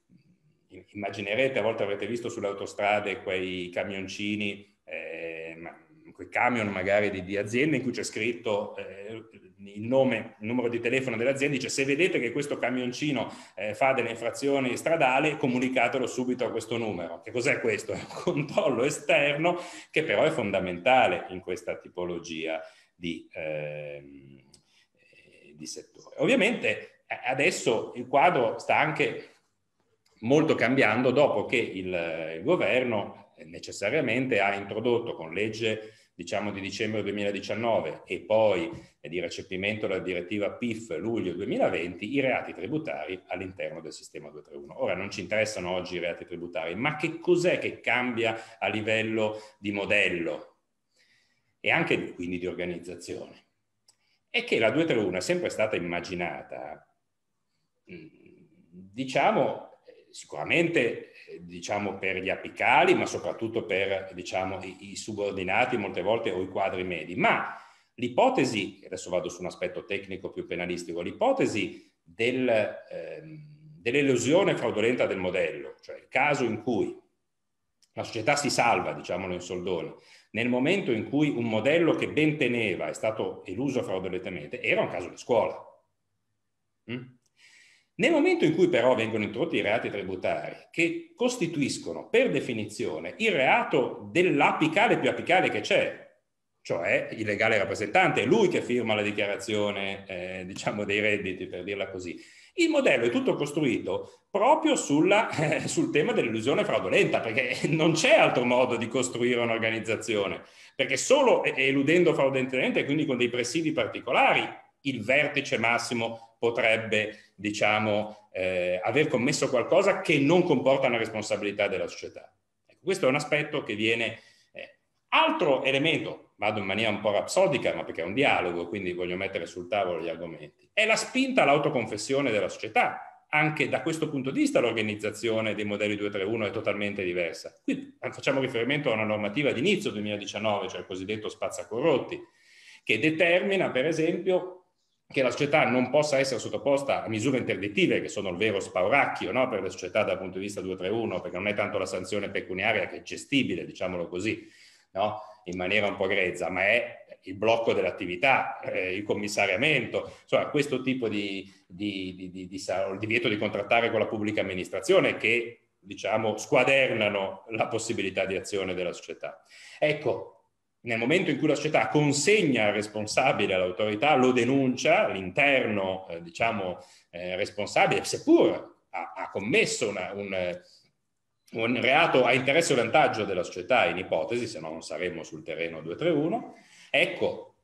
immaginerete, a volte avrete visto sulle autostrade quei camioncini, eh, quei camion magari di, di, aziende in cui c'è scritto eh, il nome, il numero di telefono dell'azienda, dice se vedete che questo camioncino eh, fa delle infrazioni stradali, comunicatelo subito a questo numero. Che cos'è questo? È un controllo esterno che però è fondamentale in questa tipologia di, ehm, eh, di settore. Ovviamente eh, adesso il quadro sta anche molto cambiando dopo che il, il governo eh, necessariamente ha introdotto con legge diciamo di dicembre 2019 e poi eh, di recepimento della direttiva PIF luglio 2020 i reati tributari all'interno del sistema 231. Ora non ci interessano oggi i reati tributari, ma che cos'è che cambia a livello di modello e anche quindi di organizzazione? È che la 231 è sempre stata immaginata, mm, diciamo, sicuramente eh, diciamo, per gli apicali, ma soprattutto per diciamo, i, i, subordinati molte volte o i quadri medi. Ma l'ipotesi, adesso vado su un aspetto tecnico più penalistico, l'ipotesi del, eh, dell'illusione fraudolenta del modello, cioè il caso in cui la società si salva, diciamolo in soldoni, nel momento in cui un modello che ben teneva è stato eluso fraudolentemente, era un caso di scuola. Mm? Nel momento in cui però vengono introdotti i reati tributari, che costituiscono per definizione il reato dell'apicale più apicale che c'è, cioè il legale rappresentante, è lui che firma la dichiarazione eh, diciamo dei redditi, per dirla così. Il modello è tutto costruito proprio sulla, eh, sul tema dell'illusione fraudolenta, perché non c'è altro modo di costruire un'organizzazione, perché solo eludendo fraudentemente, quindi con dei presidi particolari, il vertice massimo potrebbe diciamo, eh, aver commesso qualcosa che non comporta una responsabilità della società. Ecco, questo è un aspetto che viene... Eh. Altro elemento, vado in maniera un po' rapsodica, ma perché è un dialogo, quindi voglio mettere sul tavolo gli argomenti, è la spinta all'autoconfessione della società, anche da questo punto di vista l'organizzazione dei modelli 231 è totalmente diversa. Qui facciamo riferimento a una normativa di inizio 2019, cioè il cosiddetto spazzacorrotti, che determina per esempio che la società non possa essere sottoposta a misure interdittive, che sono il vero spauracchio no? per le società dal punto di vista 231, perché non è tanto la sanzione pecuniaria che è gestibile, diciamolo così, no? in maniera un po' grezza, ma è il blocco dell'attività, eh, il commissariamento, insomma questo tipo di, di, di, di, di, il divieto di contrattare con la pubblica amministrazione che diciamo squadernano la possibilità di azione della società. Ecco, nel momento in cui la società consegna il responsabile all'autorità, lo denuncia, l'interno, eh, diciamo, eh, responsabile, seppur ha, ha commesso una, un, un, reato a interesse o vantaggio della società, in ipotesi, se no non saremmo sul terreno 231, ecco,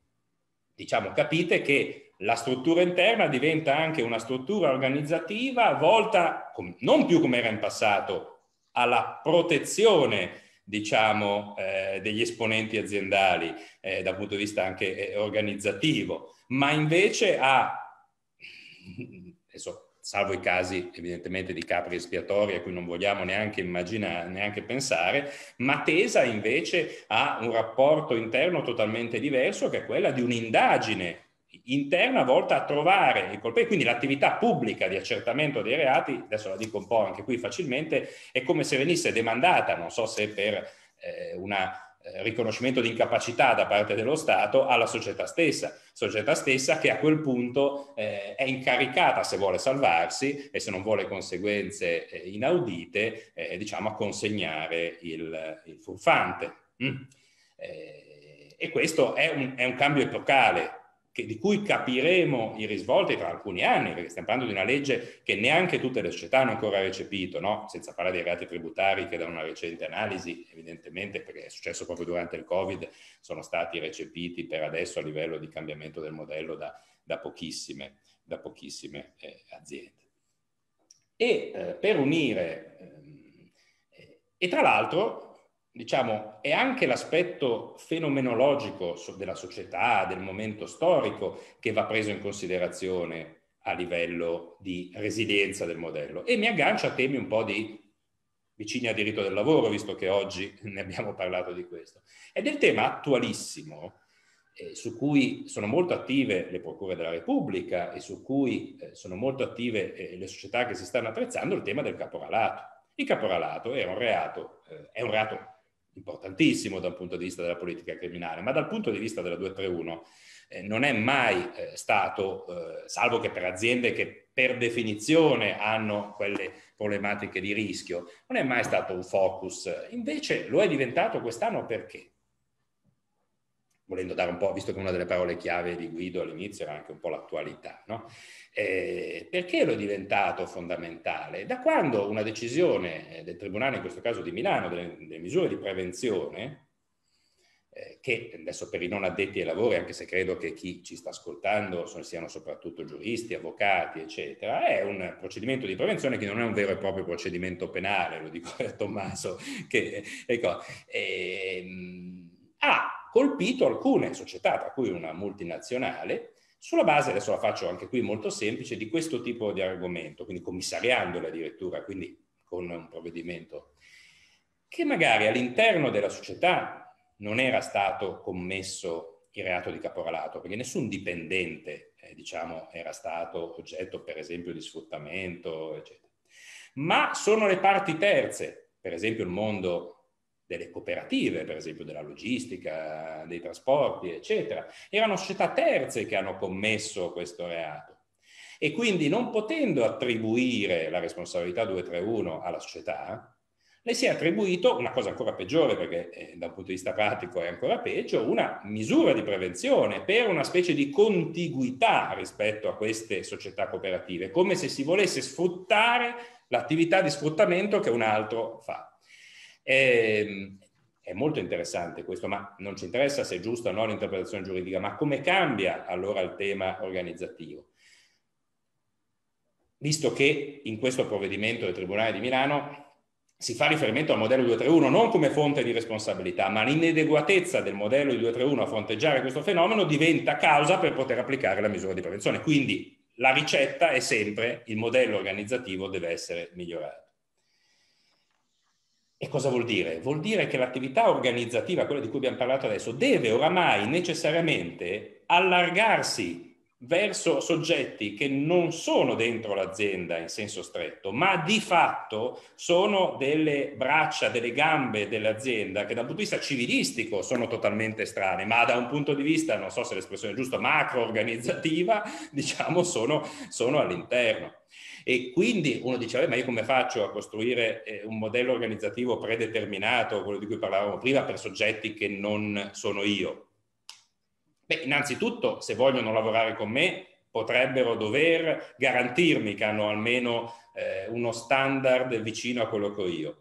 diciamo, capite che la struttura interna diventa anche una struttura organizzativa volta, non più come era in passato, alla protezione diciamo, eh, degli esponenti aziendali eh, dal punto di vista anche eh, organizzativo, ma invece ha, adesso, salvo i casi evidentemente di capri espiatori a cui non vogliamo neanche immaginare, neanche pensare, ma tesa invece a un rapporto interno totalmente diverso che è quella di un'indagine interna volta a trovare i colpevoli. quindi l'attività pubblica di accertamento dei reati, adesso la dico un po' anche qui facilmente, è come se venisse demandata, non so se per eh, una eh, riconoscimento di incapacità da parte dello Stato alla società stessa, società stessa che a quel punto eh, è incaricata se vuole salvarsi e se non vuole conseguenze eh, inaudite, eh, diciamo a consegnare il, il furfante. Mm. Eh, e questo è un, è un cambio epocale, che, di cui capiremo i risvolti tra alcuni anni, perché stiamo parlando di una legge che neanche tutte le società hanno ancora recepito, no? senza parlare dei reati tributari che da una recente analisi, evidentemente, perché è successo proprio durante il Covid, sono stati recepiti per adesso a livello di cambiamento del modello da, da pochissime, da pochissime eh, aziende. E eh, per unire, ehm, eh, e tra l'altro diciamo, è anche l'aspetto fenomenologico della società, del momento storico, che va preso in considerazione a livello di resilienza del modello. E mi aggancio a temi un po' di vicini al diritto del lavoro, visto che oggi ne abbiamo parlato di questo. È del tema attualissimo, eh, su cui sono molto attive le procure della Repubblica e su cui eh, sono molto attive eh, le società che si stanno attrezzando, il tema del caporalato. Il caporalato eh, è un reato, è un reato importantissimo dal punto di vista della politica criminale, ma dal punto di vista della 231 eh, non è mai eh, stato, eh, salvo che per aziende che per definizione hanno quelle problematiche di rischio, non è mai stato un focus, invece lo è diventato quest'anno perché? volendo dare un po', visto che una delle parole chiave di Guido all'inizio era anche un po' l'attualità, no? eh, perché è diventato fondamentale? Da quando una decisione del Tribunale, in questo caso di Milano, delle, delle misure di prevenzione, eh, che adesso per i non addetti ai lavori, anche se credo che chi ci sta ascoltando siano soprattutto giuristi, avvocati, eccetera, è un procedimento di prevenzione che non è un vero e proprio procedimento penale, lo dico a Tommaso, che, ecco, eh, ha colpito alcune società, tra cui una multinazionale, sulla base, adesso la faccio anche qui molto semplice, di questo tipo di argomento, quindi commissariandole addirittura, quindi con un provvedimento, che magari all'interno della società non era stato commesso il reato di caporalato, perché nessun dipendente, eh, diciamo, era stato oggetto, per esempio, di sfruttamento, eccetera. Ma sono le parti terze, per esempio il mondo delle cooperative, per esempio della logistica, dei trasporti, eccetera. Erano società terze che hanno commesso questo reato. E quindi non potendo attribuire la responsabilità 231 alla società, le si è attribuito una cosa ancora peggiore, perché eh, da un punto di vista pratico è ancora peggio, una misura di prevenzione per una specie di contiguità rispetto a queste società cooperative, come se si volesse sfruttare l'attività di sfruttamento che un altro fa. E, ehm, è molto interessante questo, ma non ci interessa se è giusta o no l'interpretazione giuridica, ma come cambia allora il tema organizzativo? Visto che in questo provvedimento del Tribunale di Milano si fa riferimento al modello 231 non come fonte di responsabilità, ma l'inadeguatezza del modello 231 a fronteggiare questo fenomeno diventa causa per poter applicare la misura di prevenzione. Quindi la ricetta è sempre il modello organizzativo deve essere migliorato. E cosa vuol dire? Vuol dire che l'attività organizzativa, quella di cui abbiamo parlato adesso, deve oramai necessariamente allargarsi verso soggetti che non sono dentro l'azienda in senso stretto, ma di fatto sono delle braccia, delle gambe dell'azienda che dal punto di vista civilistico sono totalmente strane, ma da un punto di vista, non so se l'espressione è giusta, macro-organizzativa, diciamo, sono, sono all'interno. E quindi uno dice, ma io come faccio a costruire eh, un modello organizzativo predeterminato, quello di cui parlavamo prima, per soggetti che non sono io? Beh, innanzitutto, se vogliono lavorare con me, potrebbero dover garantirmi che hanno almeno eh, uno standard vicino a quello che ho io.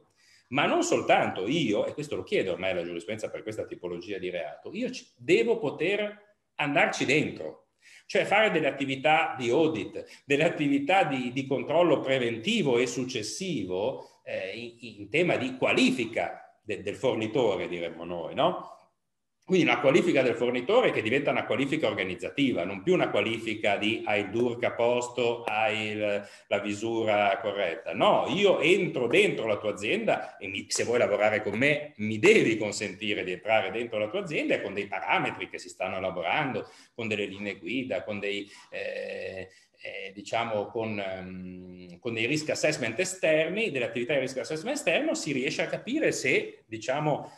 Ma non soltanto io, e questo lo chiede ormai la giurisprudenza per questa tipologia di reato, io devo poter andarci dentro, cioè fare delle attività di audit, delle attività di, di controllo preventivo e successivo eh, in, in, tema di qualifica de, del fornitore, diremmo noi, no? Quindi la qualifica del fornitore che diventa una qualifica organizzativa, non più una qualifica di hai il durca a posto, hai la visura corretta. No, io entro dentro la tua azienda e mi, se vuoi lavorare con me mi devi consentire di entrare dentro la tua azienda con dei parametri che si stanno elaborando, con delle linee guida, con dei... Eh, eh, diciamo con, um, con, dei risk assessment esterni, delle attività di risk assessment esterno, si riesce a capire se diciamo,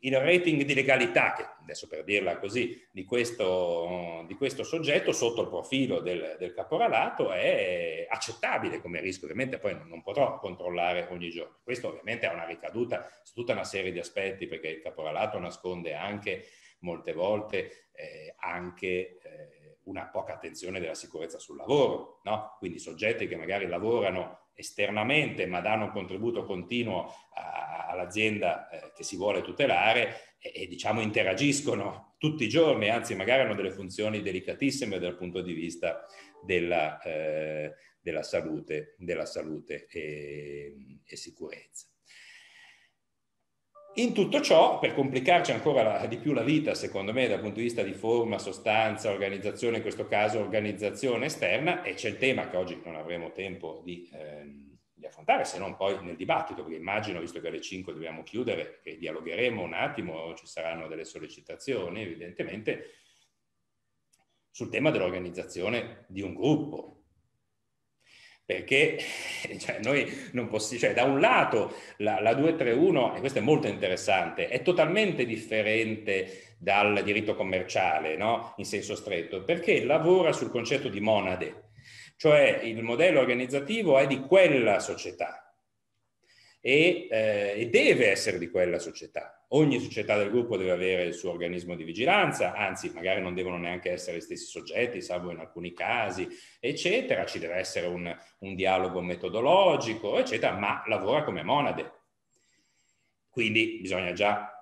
il rating di legalità, che adesso per dirla così, di questo, di questo soggetto sotto il profilo del, del, caporalato è accettabile come rischio, ovviamente poi non, non potrò controllare ogni giorno. Questo ovviamente ha una ricaduta su tutta una serie di aspetti perché il caporalato nasconde anche molte volte eh, anche eh, una poca attenzione della sicurezza sul lavoro, no? quindi soggetti che magari lavorano esternamente, ma danno un contributo continuo a, all'azienda eh, che si vuole tutelare e, e, diciamo interagiscono tutti i giorni, anzi magari hanno delle funzioni delicatissime dal punto di vista della, eh, della salute, della salute e, e sicurezza. In tutto ciò, per complicarci ancora la, di più la vita, secondo me, dal punto di vista di forma, sostanza, organizzazione, in questo caso organizzazione esterna, e c'è il tema che oggi non avremo tempo di, ehm, di affrontare, se non poi nel dibattito, perché immagino, visto che alle 5 dobbiamo chiudere, che dialogheremo un attimo, ci saranno delle sollecitazioni, evidentemente, sul tema dell'organizzazione di un gruppo, perché cioè, noi non possiamo, cioè, da un lato la, la 231, e questo è molto interessante, è totalmente differente dal diritto commerciale, no? in senso stretto, perché lavora sul concetto di monade, cioè il modello organizzativo è di quella società, e, eh, e, deve essere di quella società. Ogni società del gruppo deve avere il suo organismo di vigilanza, anzi magari non devono neanche essere gli stessi soggetti, salvo in alcuni casi, eccetera, ci deve essere un, un dialogo metodologico, eccetera, ma lavora come monade. Quindi bisogna già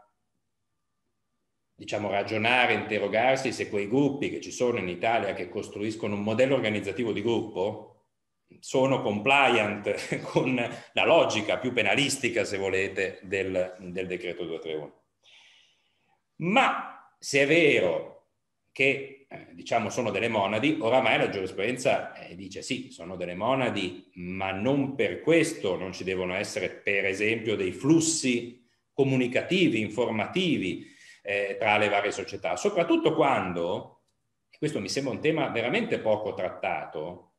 diciamo, ragionare, interrogarsi se quei gruppi che ci sono in Italia che costruiscono un modello organizzativo di gruppo, sono compliant con la logica più penalistica, se volete, del, del decreto 231. Ma se è vero che eh, diciamo sono delle monadi, oramai la giurisprudenza eh, dice sì, sono delle monadi, ma non per questo non ci devono essere, per esempio, dei flussi comunicativi, informativi eh, tra le varie società, soprattutto quando, e questo mi sembra un tema veramente poco trattato,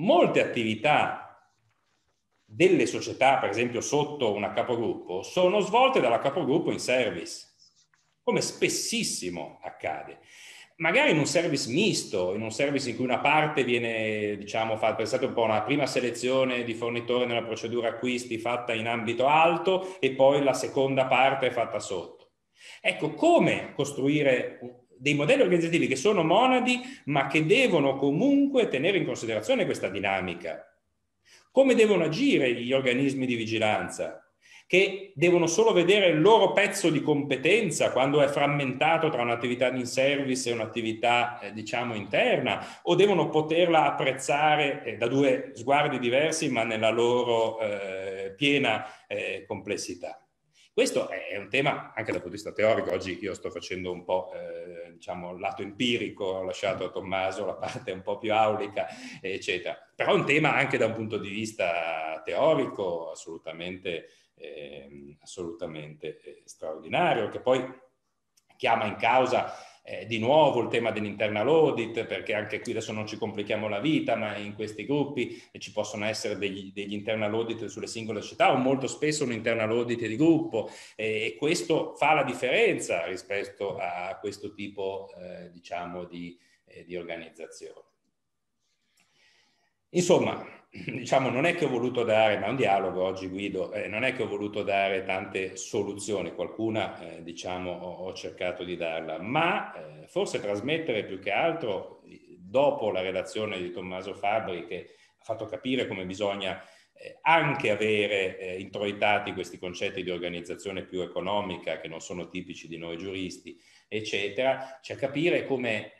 molte attività delle società, per esempio sotto una capogruppo, sono svolte dalla capogruppo in service, come spessissimo accade. Magari in un service misto, in un service in cui una parte viene, diciamo, fatta, pensate un po' una prima selezione di fornitore nella procedura acquisti fatta in ambito alto e poi la seconda parte fatta sotto. Ecco, come costruire dei modelli organizzativi che sono monadi, ma che devono comunque tenere in considerazione questa dinamica. Come devono agire gli organismi di vigilanza? che devono solo vedere il loro pezzo di competenza quando è frammentato tra un'attività in service e un'attività, eh, diciamo, interna, o devono poterla apprezzare eh, da due sguardi diversi, ma nella loro eh, piena eh, complessità. Questo è un tema anche dal punto di vista teorico, oggi io sto facendo un po' eh, diciamo lato empirico, ho lasciato a Tommaso la parte un po' più aulica, eccetera, però è un tema anche da un punto di vista teorico assolutamente, ehm, eh, assolutamente straordinario, che poi chiama in causa eh, di nuovo il tema dell'internal audit, perché anche qui adesso non ci complichiamo la vita, ma in questi gruppi eh, ci possono essere degli, degli internal audit sulle singole società o molto spesso un internal audit di gruppo eh, e questo fa la differenza rispetto a questo tipo eh, diciamo di, eh, di organizzazione. Insomma, diciamo, non è che ho voluto dare, ma è un dialogo oggi Guido, eh, non è che ho voluto dare tante soluzioni, qualcuna eh, diciamo, ho, ho, cercato di darla, ma eh, forse trasmettere più che altro, eh, dopo la relazione di Tommaso Fabri che ha fatto capire come bisogna eh, anche avere eh, introitati questi concetti di organizzazione più economica che non sono tipici di noi giuristi, eccetera, cioè capire come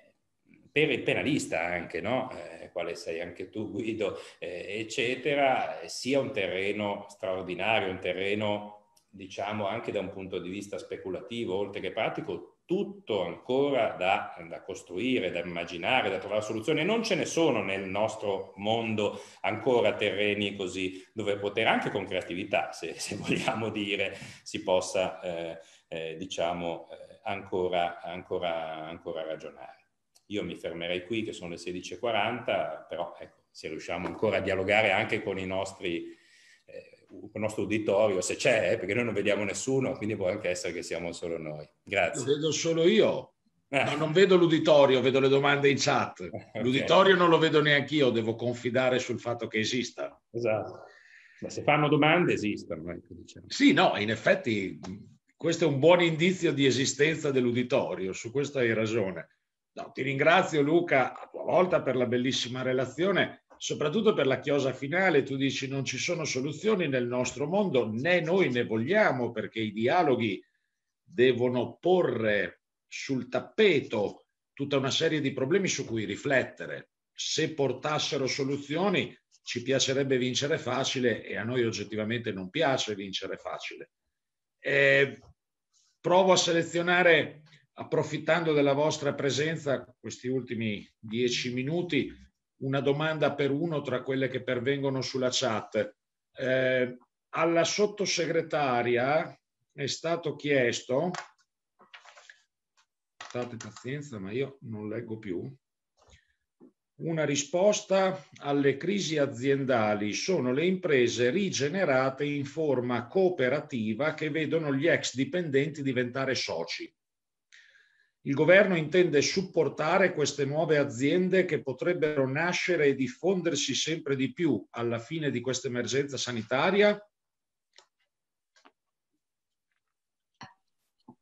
per, il penalista anche, no? eh, quale sei anche tu Guido, eh, eccetera, eh, sia un terreno straordinario, un terreno diciamo anche da un punto di vista speculativo, oltre che pratico, tutto ancora da, da, costruire, da immaginare, da trovare soluzioni. E non ce ne sono nel nostro mondo ancora terreni così dove poter anche con creatività, se, se vogliamo dire, si possa eh, eh, diciamo, eh, ancora, ancora, ancora ragionare. Io mi fermerei qui, che sono le 16.40, però ecco, se riusciamo ancora a dialogare anche con, nostri, eh, con il nostro uditorio, se c'è, eh, perché noi non vediamo nessuno, quindi può anche essere che siamo solo noi. Grazie. Lo vedo solo io. No, non vedo l'uditorio, vedo le domande in chat. L'uditorio okay. non lo vedo neanche io, devo confidare sul fatto che esista. Esatto. Ma se fanno domande esistono. Ecco, diciamo. Sì, no, in effetti questo è un buon indizio di esistenza dell'uditorio, su questo hai ragione. No, ti ringrazio Luca a tua volta per la bellissima relazione, soprattutto per la chiosa finale. Tu dici non ci sono soluzioni nel nostro mondo, né noi ne vogliamo perché i dialoghi devono porre sul tappeto tutta una serie di problemi su cui riflettere. Se portassero soluzioni ci piacerebbe vincere facile e a noi oggettivamente non piace vincere facile. Eh, provo a selezionare approfittando della vostra presenza, questi ultimi dieci minuti, una domanda per uno tra quelle che pervengono sulla chat. Eh, alla sottosegretaria è stato chiesto, state pazienza ma io non leggo più, una risposta alle crisi aziendali sono le imprese rigenerate in forma cooperativa che vedono gli ex dipendenti diventare soci. Il governo intende supportare queste nuove aziende che potrebbero nascere e diffondersi sempre di più alla fine di questa emergenza sanitaria?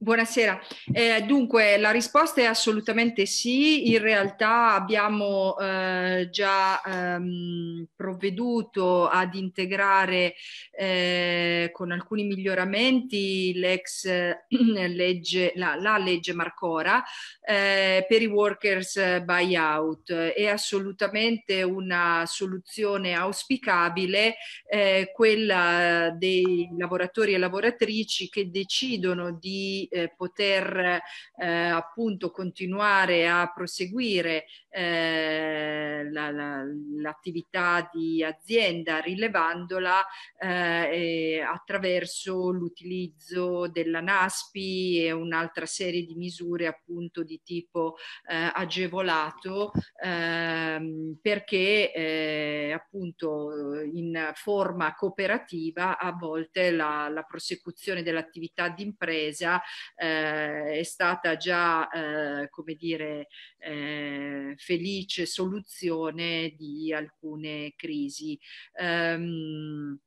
Buonasera. Eh, dunque, la risposta è assolutamente sì. In realtà abbiamo eh, già ehm, provveduto ad integrare eh, con alcuni miglioramenti legge, la, la, legge Marcora eh, per i workers buyout. È assolutamente una soluzione auspicabile eh, quella dei lavoratori e lavoratrici che decidono di eh, poter eh, appunto continuare a proseguire eh, la, la, l'attività di azienda rilevandola eh, attraverso l'utilizzo della NASPI e un'altra serie di misure appunto di tipo eh, agevolato ehm, perché eh, appunto in forma cooperativa a volte la, la prosecuzione dell'attività d'impresa eh, è stata già eh, come dire eh, felice soluzione di alcune crisi. Um,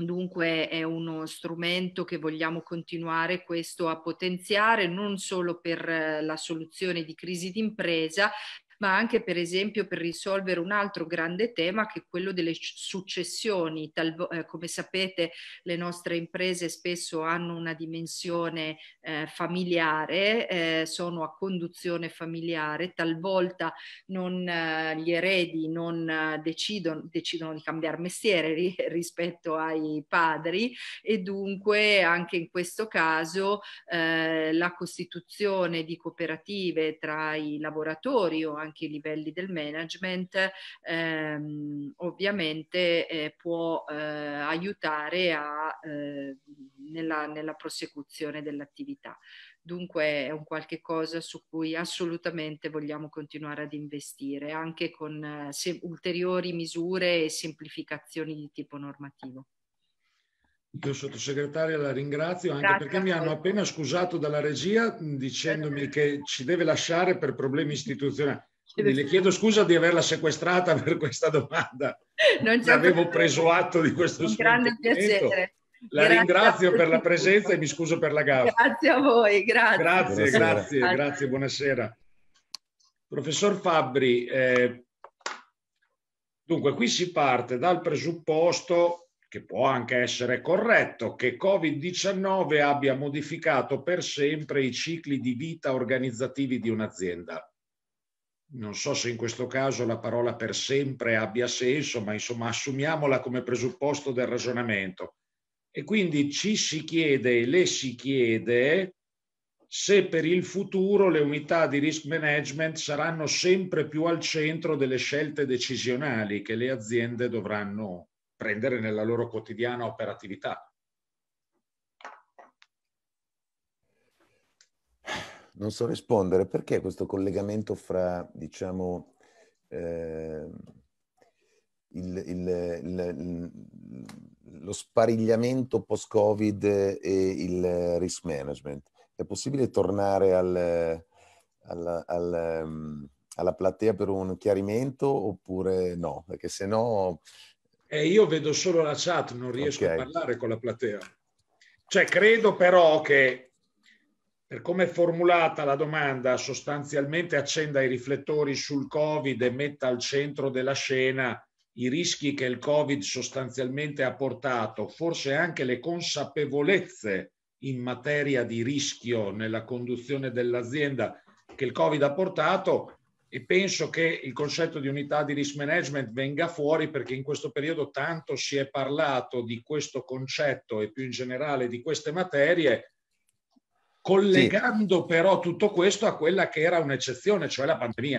Dunque è uno strumento che vogliamo continuare questo a potenziare non solo per eh, la soluzione di crisi d'impresa, ma anche per esempio per risolvere un altro grande tema che è quello delle successioni. Tal, eh, come sapete le nostre imprese spesso hanno una dimensione eh, familiare, eh, sono a conduzione familiare, talvolta non, eh, gli eredi non eh, decidono, decidono, di cambiare mestiere ri, rispetto ai padri e dunque anche in questo caso eh, la costituzione di cooperative tra i lavoratori o anche anche i livelli del management, ehm, ovviamente eh, può eh, aiutare a, eh, nella, nella prosecuzione dell'attività. Dunque è un qualche cosa su cui assolutamente vogliamo continuare ad investire, anche con eh, se, ulteriori misure e semplificazioni di tipo normativo. Io sottosegretaria la ringrazio anche Grazie perché mi hanno appena scusato dalla regia dicendomi che ci deve lasciare per problemi istituzionali. Chiedo le chiedo scusa di averla sequestrata per questa domanda. Non avevo preso atto di questo Un grande piacere. La grazie ringrazio per la presenza e mi scuso per la gara. Grazie a voi, grazie. Grazie, buonasera. grazie, grazie, buonasera. Professor Fabbri, eh, dunque qui si parte dal presupposto che può anche essere corretto, che Covid-19 abbia modificato per sempre i cicli di vita organizzativi di un'azienda non so se in questo caso la parola per sempre abbia senso, ma insomma assumiamola come presupposto del ragionamento. E quindi ci si chiede e le si chiede se per il futuro le unità di risk management saranno sempre più al centro delle scelte decisionali che le aziende dovranno prendere nella loro quotidiana operatività. non so rispondere perché questo collegamento fra, diciamo, eh, il, il, il, lo sparigliamento post-Covid e il risk management. È possibile tornare al, al, al, ehm, alla platea per un chiarimento oppure no? Perché se no... Eh, io vedo solo la chat, non riesco okay. a parlare con la platea. Cioè, credo però che per come è formulata la domanda, sostanzialmente accenda i riflettori sul Covid e metta al centro della scena i rischi che il Covid sostanzialmente ha portato, forse anche le consapevolezze in materia di rischio nella conduzione dell'azienda che il Covid ha portato e penso che il concetto di unità di risk management venga fuori perché in questo periodo tanto si è parlato di questo concetto e più in generale di queste materie collegando sì. però tutto questo a quella che era un'eccezione, cioè la pandemia.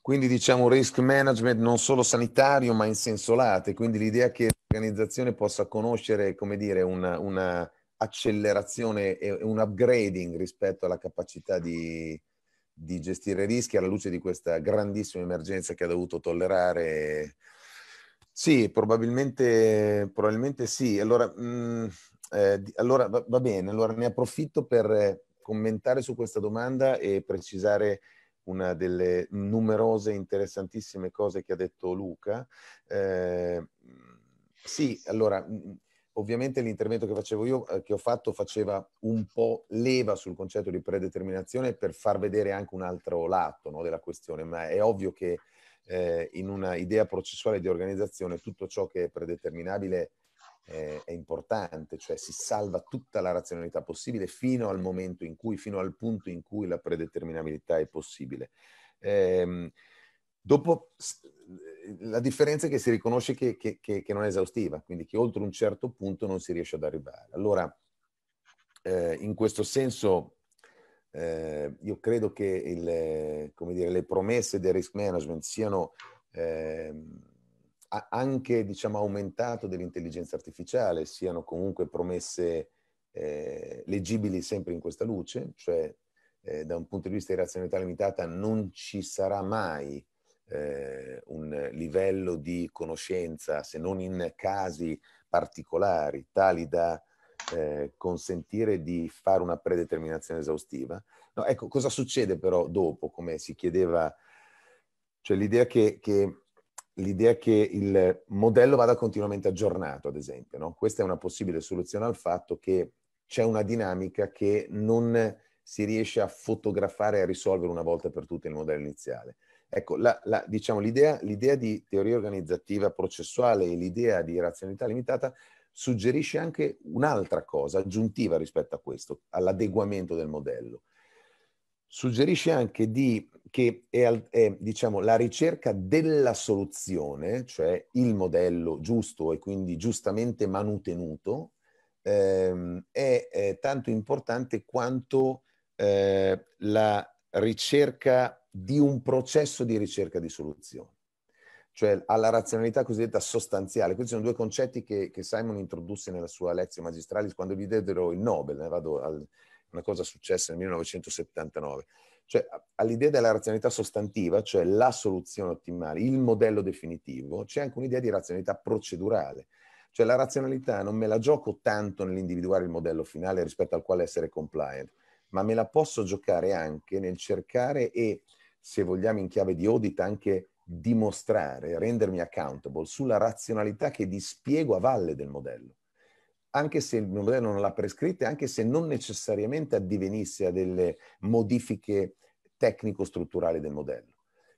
Quindi diciamo un risk management non solo sanitario ma in senso lato, quindi l'idea che l'organizzazione possa conoscere, come dire, una, una accelerazione e un upgrading rispetto alla capacità di, di gestire rischi alla luce di questa grandissima emergenza che ha dovuto tollerare. Sì, probabilmente, probabilmente sì. Allora, mh, mm, eh, allora va, va, bene, allora ne approfitto per eh, commentare su questa domanda e precisare una delle numerose interessantissime cose che ha detto Luca. Eh, sì, allora mm, mm, ovviamente l'intervento che facevo io, eh, che ho fatto, faceva un po' leva sul concetto di predeterminazione per far vedere anche un altro lato no, della questione, ma è ovvio che eh, in una idea processuale di organizzazione tutto ciò che è predeterminabile eh, è importante, cioè si salva tutta la razionalità possibile fino al momento in cui, fino al punto in cui la predeterminabilità è possibile. Ehm, eh, dopo la differenza è che si riconosce che, che, che, che, non è esaustiva, quindi che oltre un certo punto non si riesce ad arrivare. Allora, eh, in questo senso, eh, io credo che il, dire, le promesse del risk management siano... Ehm, anche diciamo, aumentato dell'intelligenza artificiale siano comunque promesse eh, leggibili sempre in questa luce, cioè eh, da un punto di vista di razionalità limitata non ci sarà mai eh, un livello di conoscenza, se non in casi particolari, tali da eh, consentire di fare una predeterminazione esaustiva. No, ecco, cosa succede però dopo, come si chiedeva, cioè l'idea che, che l'idea che il modello vada continuamente aggiornato, ad esempio. No? Questa è una possibile soluzione al fatto che c'è una dinamica che non si riesce a fotografare e a risolvere una volta per tutte il modello iniziale. Ecco, la, la, diciamo, l'idea, l'idea di teoria organizzativa processuale e l'idea di razionalità limitata suggerisce anche un'altra cosa aggiuntiva rispetto a questo, all'adeguamento del modello suggerisce anche di, che è, è diciamo, la ricerca della soluzione, cioè il modello giusto e quindi giustamente manutenuto, ehm, è, è, tanto importante quanto eh, la ricerca di un processo di ricerca di soluzioni cioè alla razionalità cosiddetta sostanziale. Questi sono due concetti che, che Simon introdusse nella sua lezione magistrale quando gli diedero il Nobel, eh, vado al, una cosa successa nel 1979, cioè all'idea della razionalità sostantiva, cioè la soluzione ottimale, il modello definitivo, c'è anche un'idea di razionalità procedurale, cioè la razionalità non me la gioco tanto nell'individuare il modello finale rispetto al quale essere compliant, ma me la posso giocare anche nel cercare e, se vogliamo in chiave di audit, anche dimostrare, rendermi accountable sulla razionalità che dispiego a valle del modello anche se il modello non l'ha prescritta, anche se non necessariamente addivenisse a delle modifiche tecnico-strutturali del modello.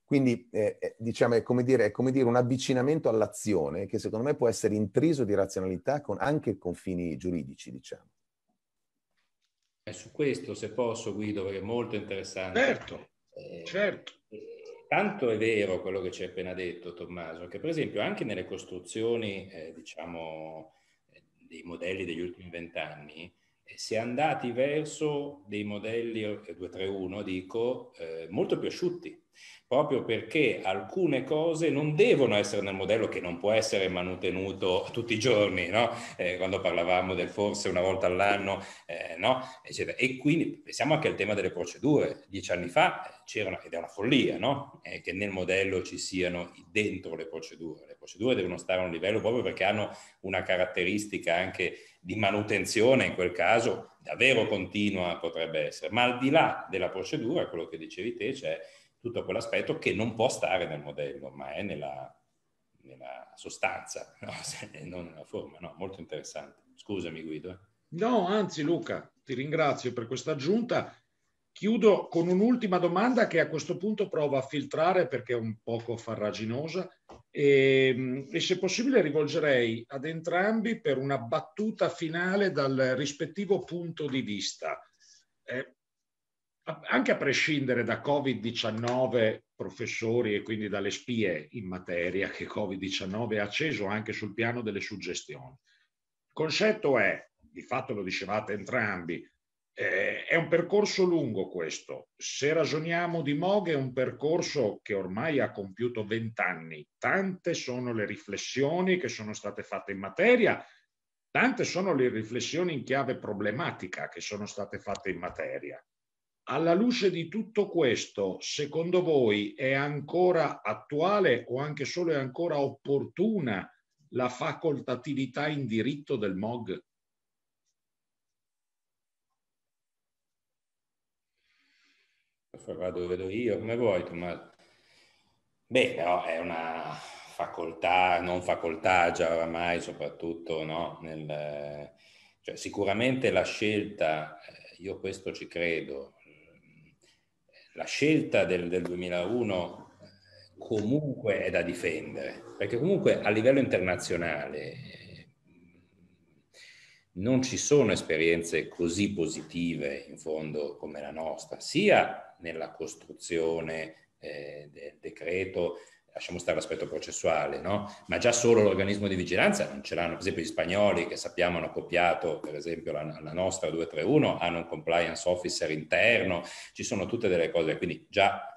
Quindi eh, eh, diciamo, è, come dire, è come dire un avvicinamento all'azione che secondo me può essere intriso di razionalità con anche confini giuridici, diciamo. E su questo, se posso, Guido, perché è molto interessante. Certo, eh, certo. Eh, tanto è vero quello che ci hai appena detto, Tommaso, che per esempio anche nelle costruzioni, eh, diciamo, dei modelli degli ultimi vent'anni, eh, si è andati verso dei modelli 231, eh, dico, eh, molto più asciutti, proprio perché alcune cose non devono essere nel modello che non può essere manutenuto tutti i giorni, no? eh, quando parlavamo del forse una volta all'anno, eh, no? E quindi pensiamo anche al tema delle procedure. Dieci anni fa eh, c'era, ed è una follia, no? che nel modello ci siano dentro le procedure procedure devono stare a un livello proprio perché hanno una caratteristica anche di manutenzione, in quel caso davvero continua potrebbe essere. Ma al di là della procedura, quello che dicevi te, c'è tutto quell'aspetto che non può stare nel modello, ma è nella, nella sostanza, no? non nella forma. No? Molto interessante. Scusami Guido. Eh. No, anzi Luca, ti ringrazio per questa aggiunta. Chiudo con un'ultima domanda che a questo punto provo a filtrare perché è un poco farraginosa e, ehm, e, se possibile rivolgerei ad entrambi per una battuta finale dal rispettivo punto di vista. Eh, anche a prescindere da Covid-19 professori e quindi dalle spie in materia che Covid-19 ha acceso anche sul piano delle suggestioni. Il concetto è, di fatto lo dicevate entrambi, eh, è un percorso lungo questo. Se ragioniamo di Mog, è un percorso che ormai ha compiuto vent'anni. Tante sono le riflessioni che sono state fatte in materia, tante sono le riflessioni in chiave problematica che sono state fatte in materia. Alla luce di tutto questo, secondo voi è ancora attuale o anche solo è ancora opportuna la facoltatività in diritto del MOG? poi dove vedo io, come vuoi, Tommaso. Beh, però è una facoltà, non facoltà già oramai, soprattutto, no? Nel, cioè, sicuramente la scelta, eh, io questo ci credo, la scelta del, del 2001 eh, comunque è da difendere, perché comunque a livello internazionale non ci sono esperienze così positive in fondo come la nostra, sia nella costruzione eh, del decreto, lasciamo stare l'aspetto processuale, no? ma già solo l'organismo di vigilanza non ce l'hanno, per esempio gli spagnoli che sappiamo hanno copiato per esempio la, la nostra 231, hanno un compliance officer interno, ci sono tutte delle cose, quindi già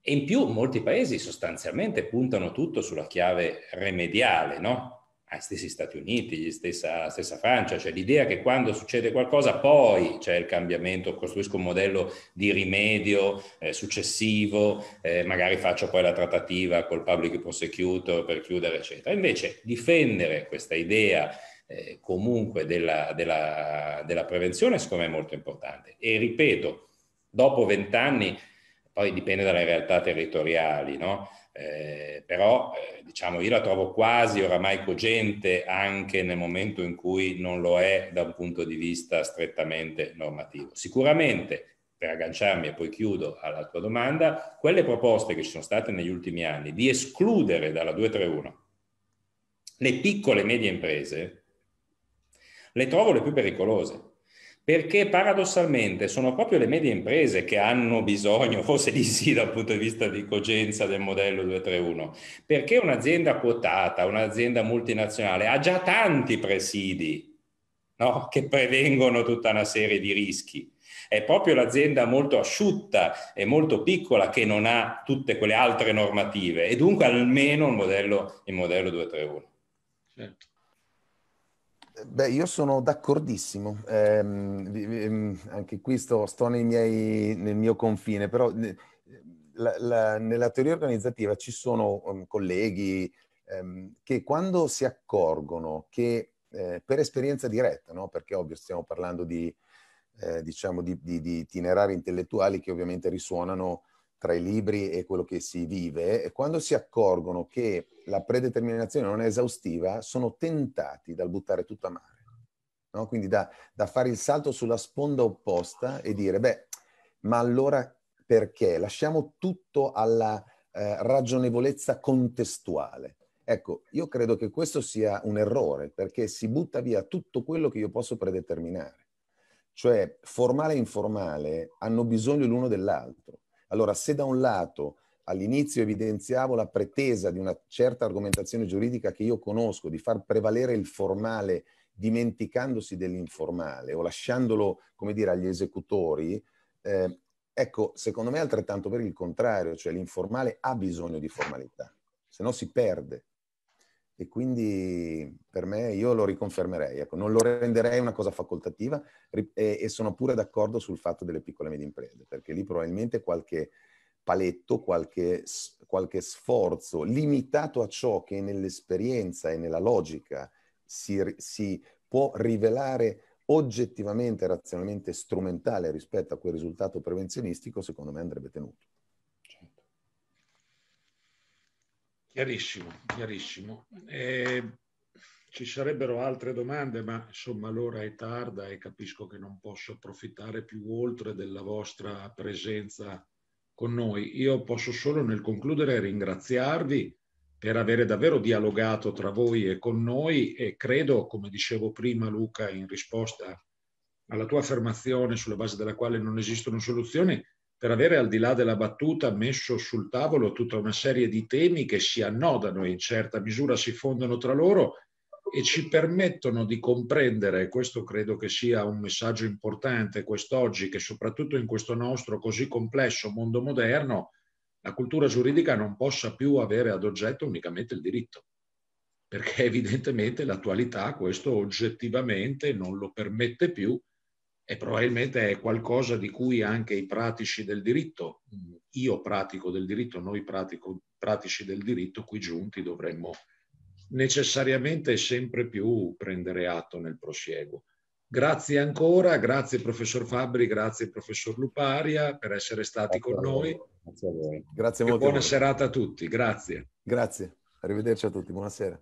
e in più molti paesi sostanzialmente puntano tutto sulla chiave remediale, no? ai stessi Stati Uniti, stessa, stessa Francia, cioè l'idea che quando succede qualcosa poi c'è il cambiamento, costruisco un modello di rimedio eh, successivo, eh, magari faccio poi la trattativa col public prosecutor per chiudere, eccetera. Invece difendere questa idea eh, comunque della, della, della prevenzione secondo me è molto importante. E ripeto, dopo vent'anni, poi dipende dalle realtà territoriali, no? eh, però eh, diciamo io la trovo quasi oramai cogente anche nel momento in cui non lo è da un punto di vista strettamente normativo. Sicuramente, per agganciarmi e poi chiudo alla tua domanda, quelle proposte che ci sono state negli ultimi anni di escludere dalla 231 le piccole e medie imprese, le trovo le più pericolose perché paradossalmente sono proprio le medie imprese che hanno bisogno, forse di sì dal punto di vista di cogenza del modello 231, perché un'azienda quotata, un'azienda multinazionale ha già tanti presidi no? che prevengono tutta una serie di rischi. È proprio l'azienda molto asciutta e molto piccola che non ha tutte quelle altre normative e dunque almeno il modello, il modello 231. Certo. Beh, io sono d'accordissimo, eh, anche qui sto, sto miei, nel mio confine, però la, la, nella teoria organizzativa ci sono um, colleghi um, che quando si accorgono che eh, per esperienza diretta, no? perché ovvio stiamo parlando di, eh, diciamo di, di, di, itinerari intellettuali che ovviamente risuonano tra i libri e quello che si vive, e quando si accorgono che la predeterminazione non è esaustiva, sono tentati dal buttare tutto a mare. No? Quindi da, da fare il salto sulla sponda opposta e dire, beh, ma allora perché? Lasciamo tutto alla eh, ragionevolezza contestuale. Ecco, io credo che questo sia un errore, perché si butta via tutto quello che io posso predeterminare. Cioè, formale e informale hanno bisogno l'uno dell'altro allora, se da un lato all'inizio evidenziavo la pretesa di una certa argomentazione giuridica che io conosco, di far prevalere il formale dimenticandosi dell'informale o lasciandolo, come dire, agli esecutori, eh, ecco, secondo me è altrettanto per il contrario, cioè l'informale ha bisogno di formalità, se no si perde e quindi per me io lo riconfermerei, ecco, non lo renderei una cosa facoltativa e, e, sono pure d'accordo sul fatto delle piccole e medie imprese, perché lì probabilmente qualche paletto, qualche, qualche sforzo limitato a ciò che nell'esperienza e nella logica si, si può rivelare oggettivamente, razionalmente strumentale rispetto a quel risultato prevenzionistico, secondo me andrebbe tenuto. Chiarissimo, chiarissimo. Eh, ci sarebbero altre domande, ma insomma l'ora è tarda e capisco che non posso approfittare più oltre della vostra presenza con noi. Io posso solo nel concludere ringraziarvi per aver davvero dialogato tra voi e con noi e credo, come dicevo prima Luca in risposta alla tua affermazione sulla base della quale non esistono soluzioni, per avere al di là della battuta messo sul tavolo tutta una serie di temi che si annodano e in certa misura si fondono tra loro e ci permettono di comprendere, questo credo che sia un messaggio importante quest'oggi, che soprattutto in questo nostro così complesso mondo moderno, la cultura giuridica non possa più avere ad oggetto unicamente il diritto, perché evidentemente l'attualità questo oggettivamente non lo permette più e probabilmente è qualcosa di cui anche i pratici del diritto, io pratico del diritto, noi pratico, pratici del diritto, qui giunti dovremmo necessariamente sempre più prendere atto nel prosieguo. Grazie ancora, grazie professor Fabri, grazie professor Luparia per essere stati grazie con noi. Grazie a voi. Grazie molto. buona serata a tutti, grazie. Grazie, arrivederci a tutti, buonasera.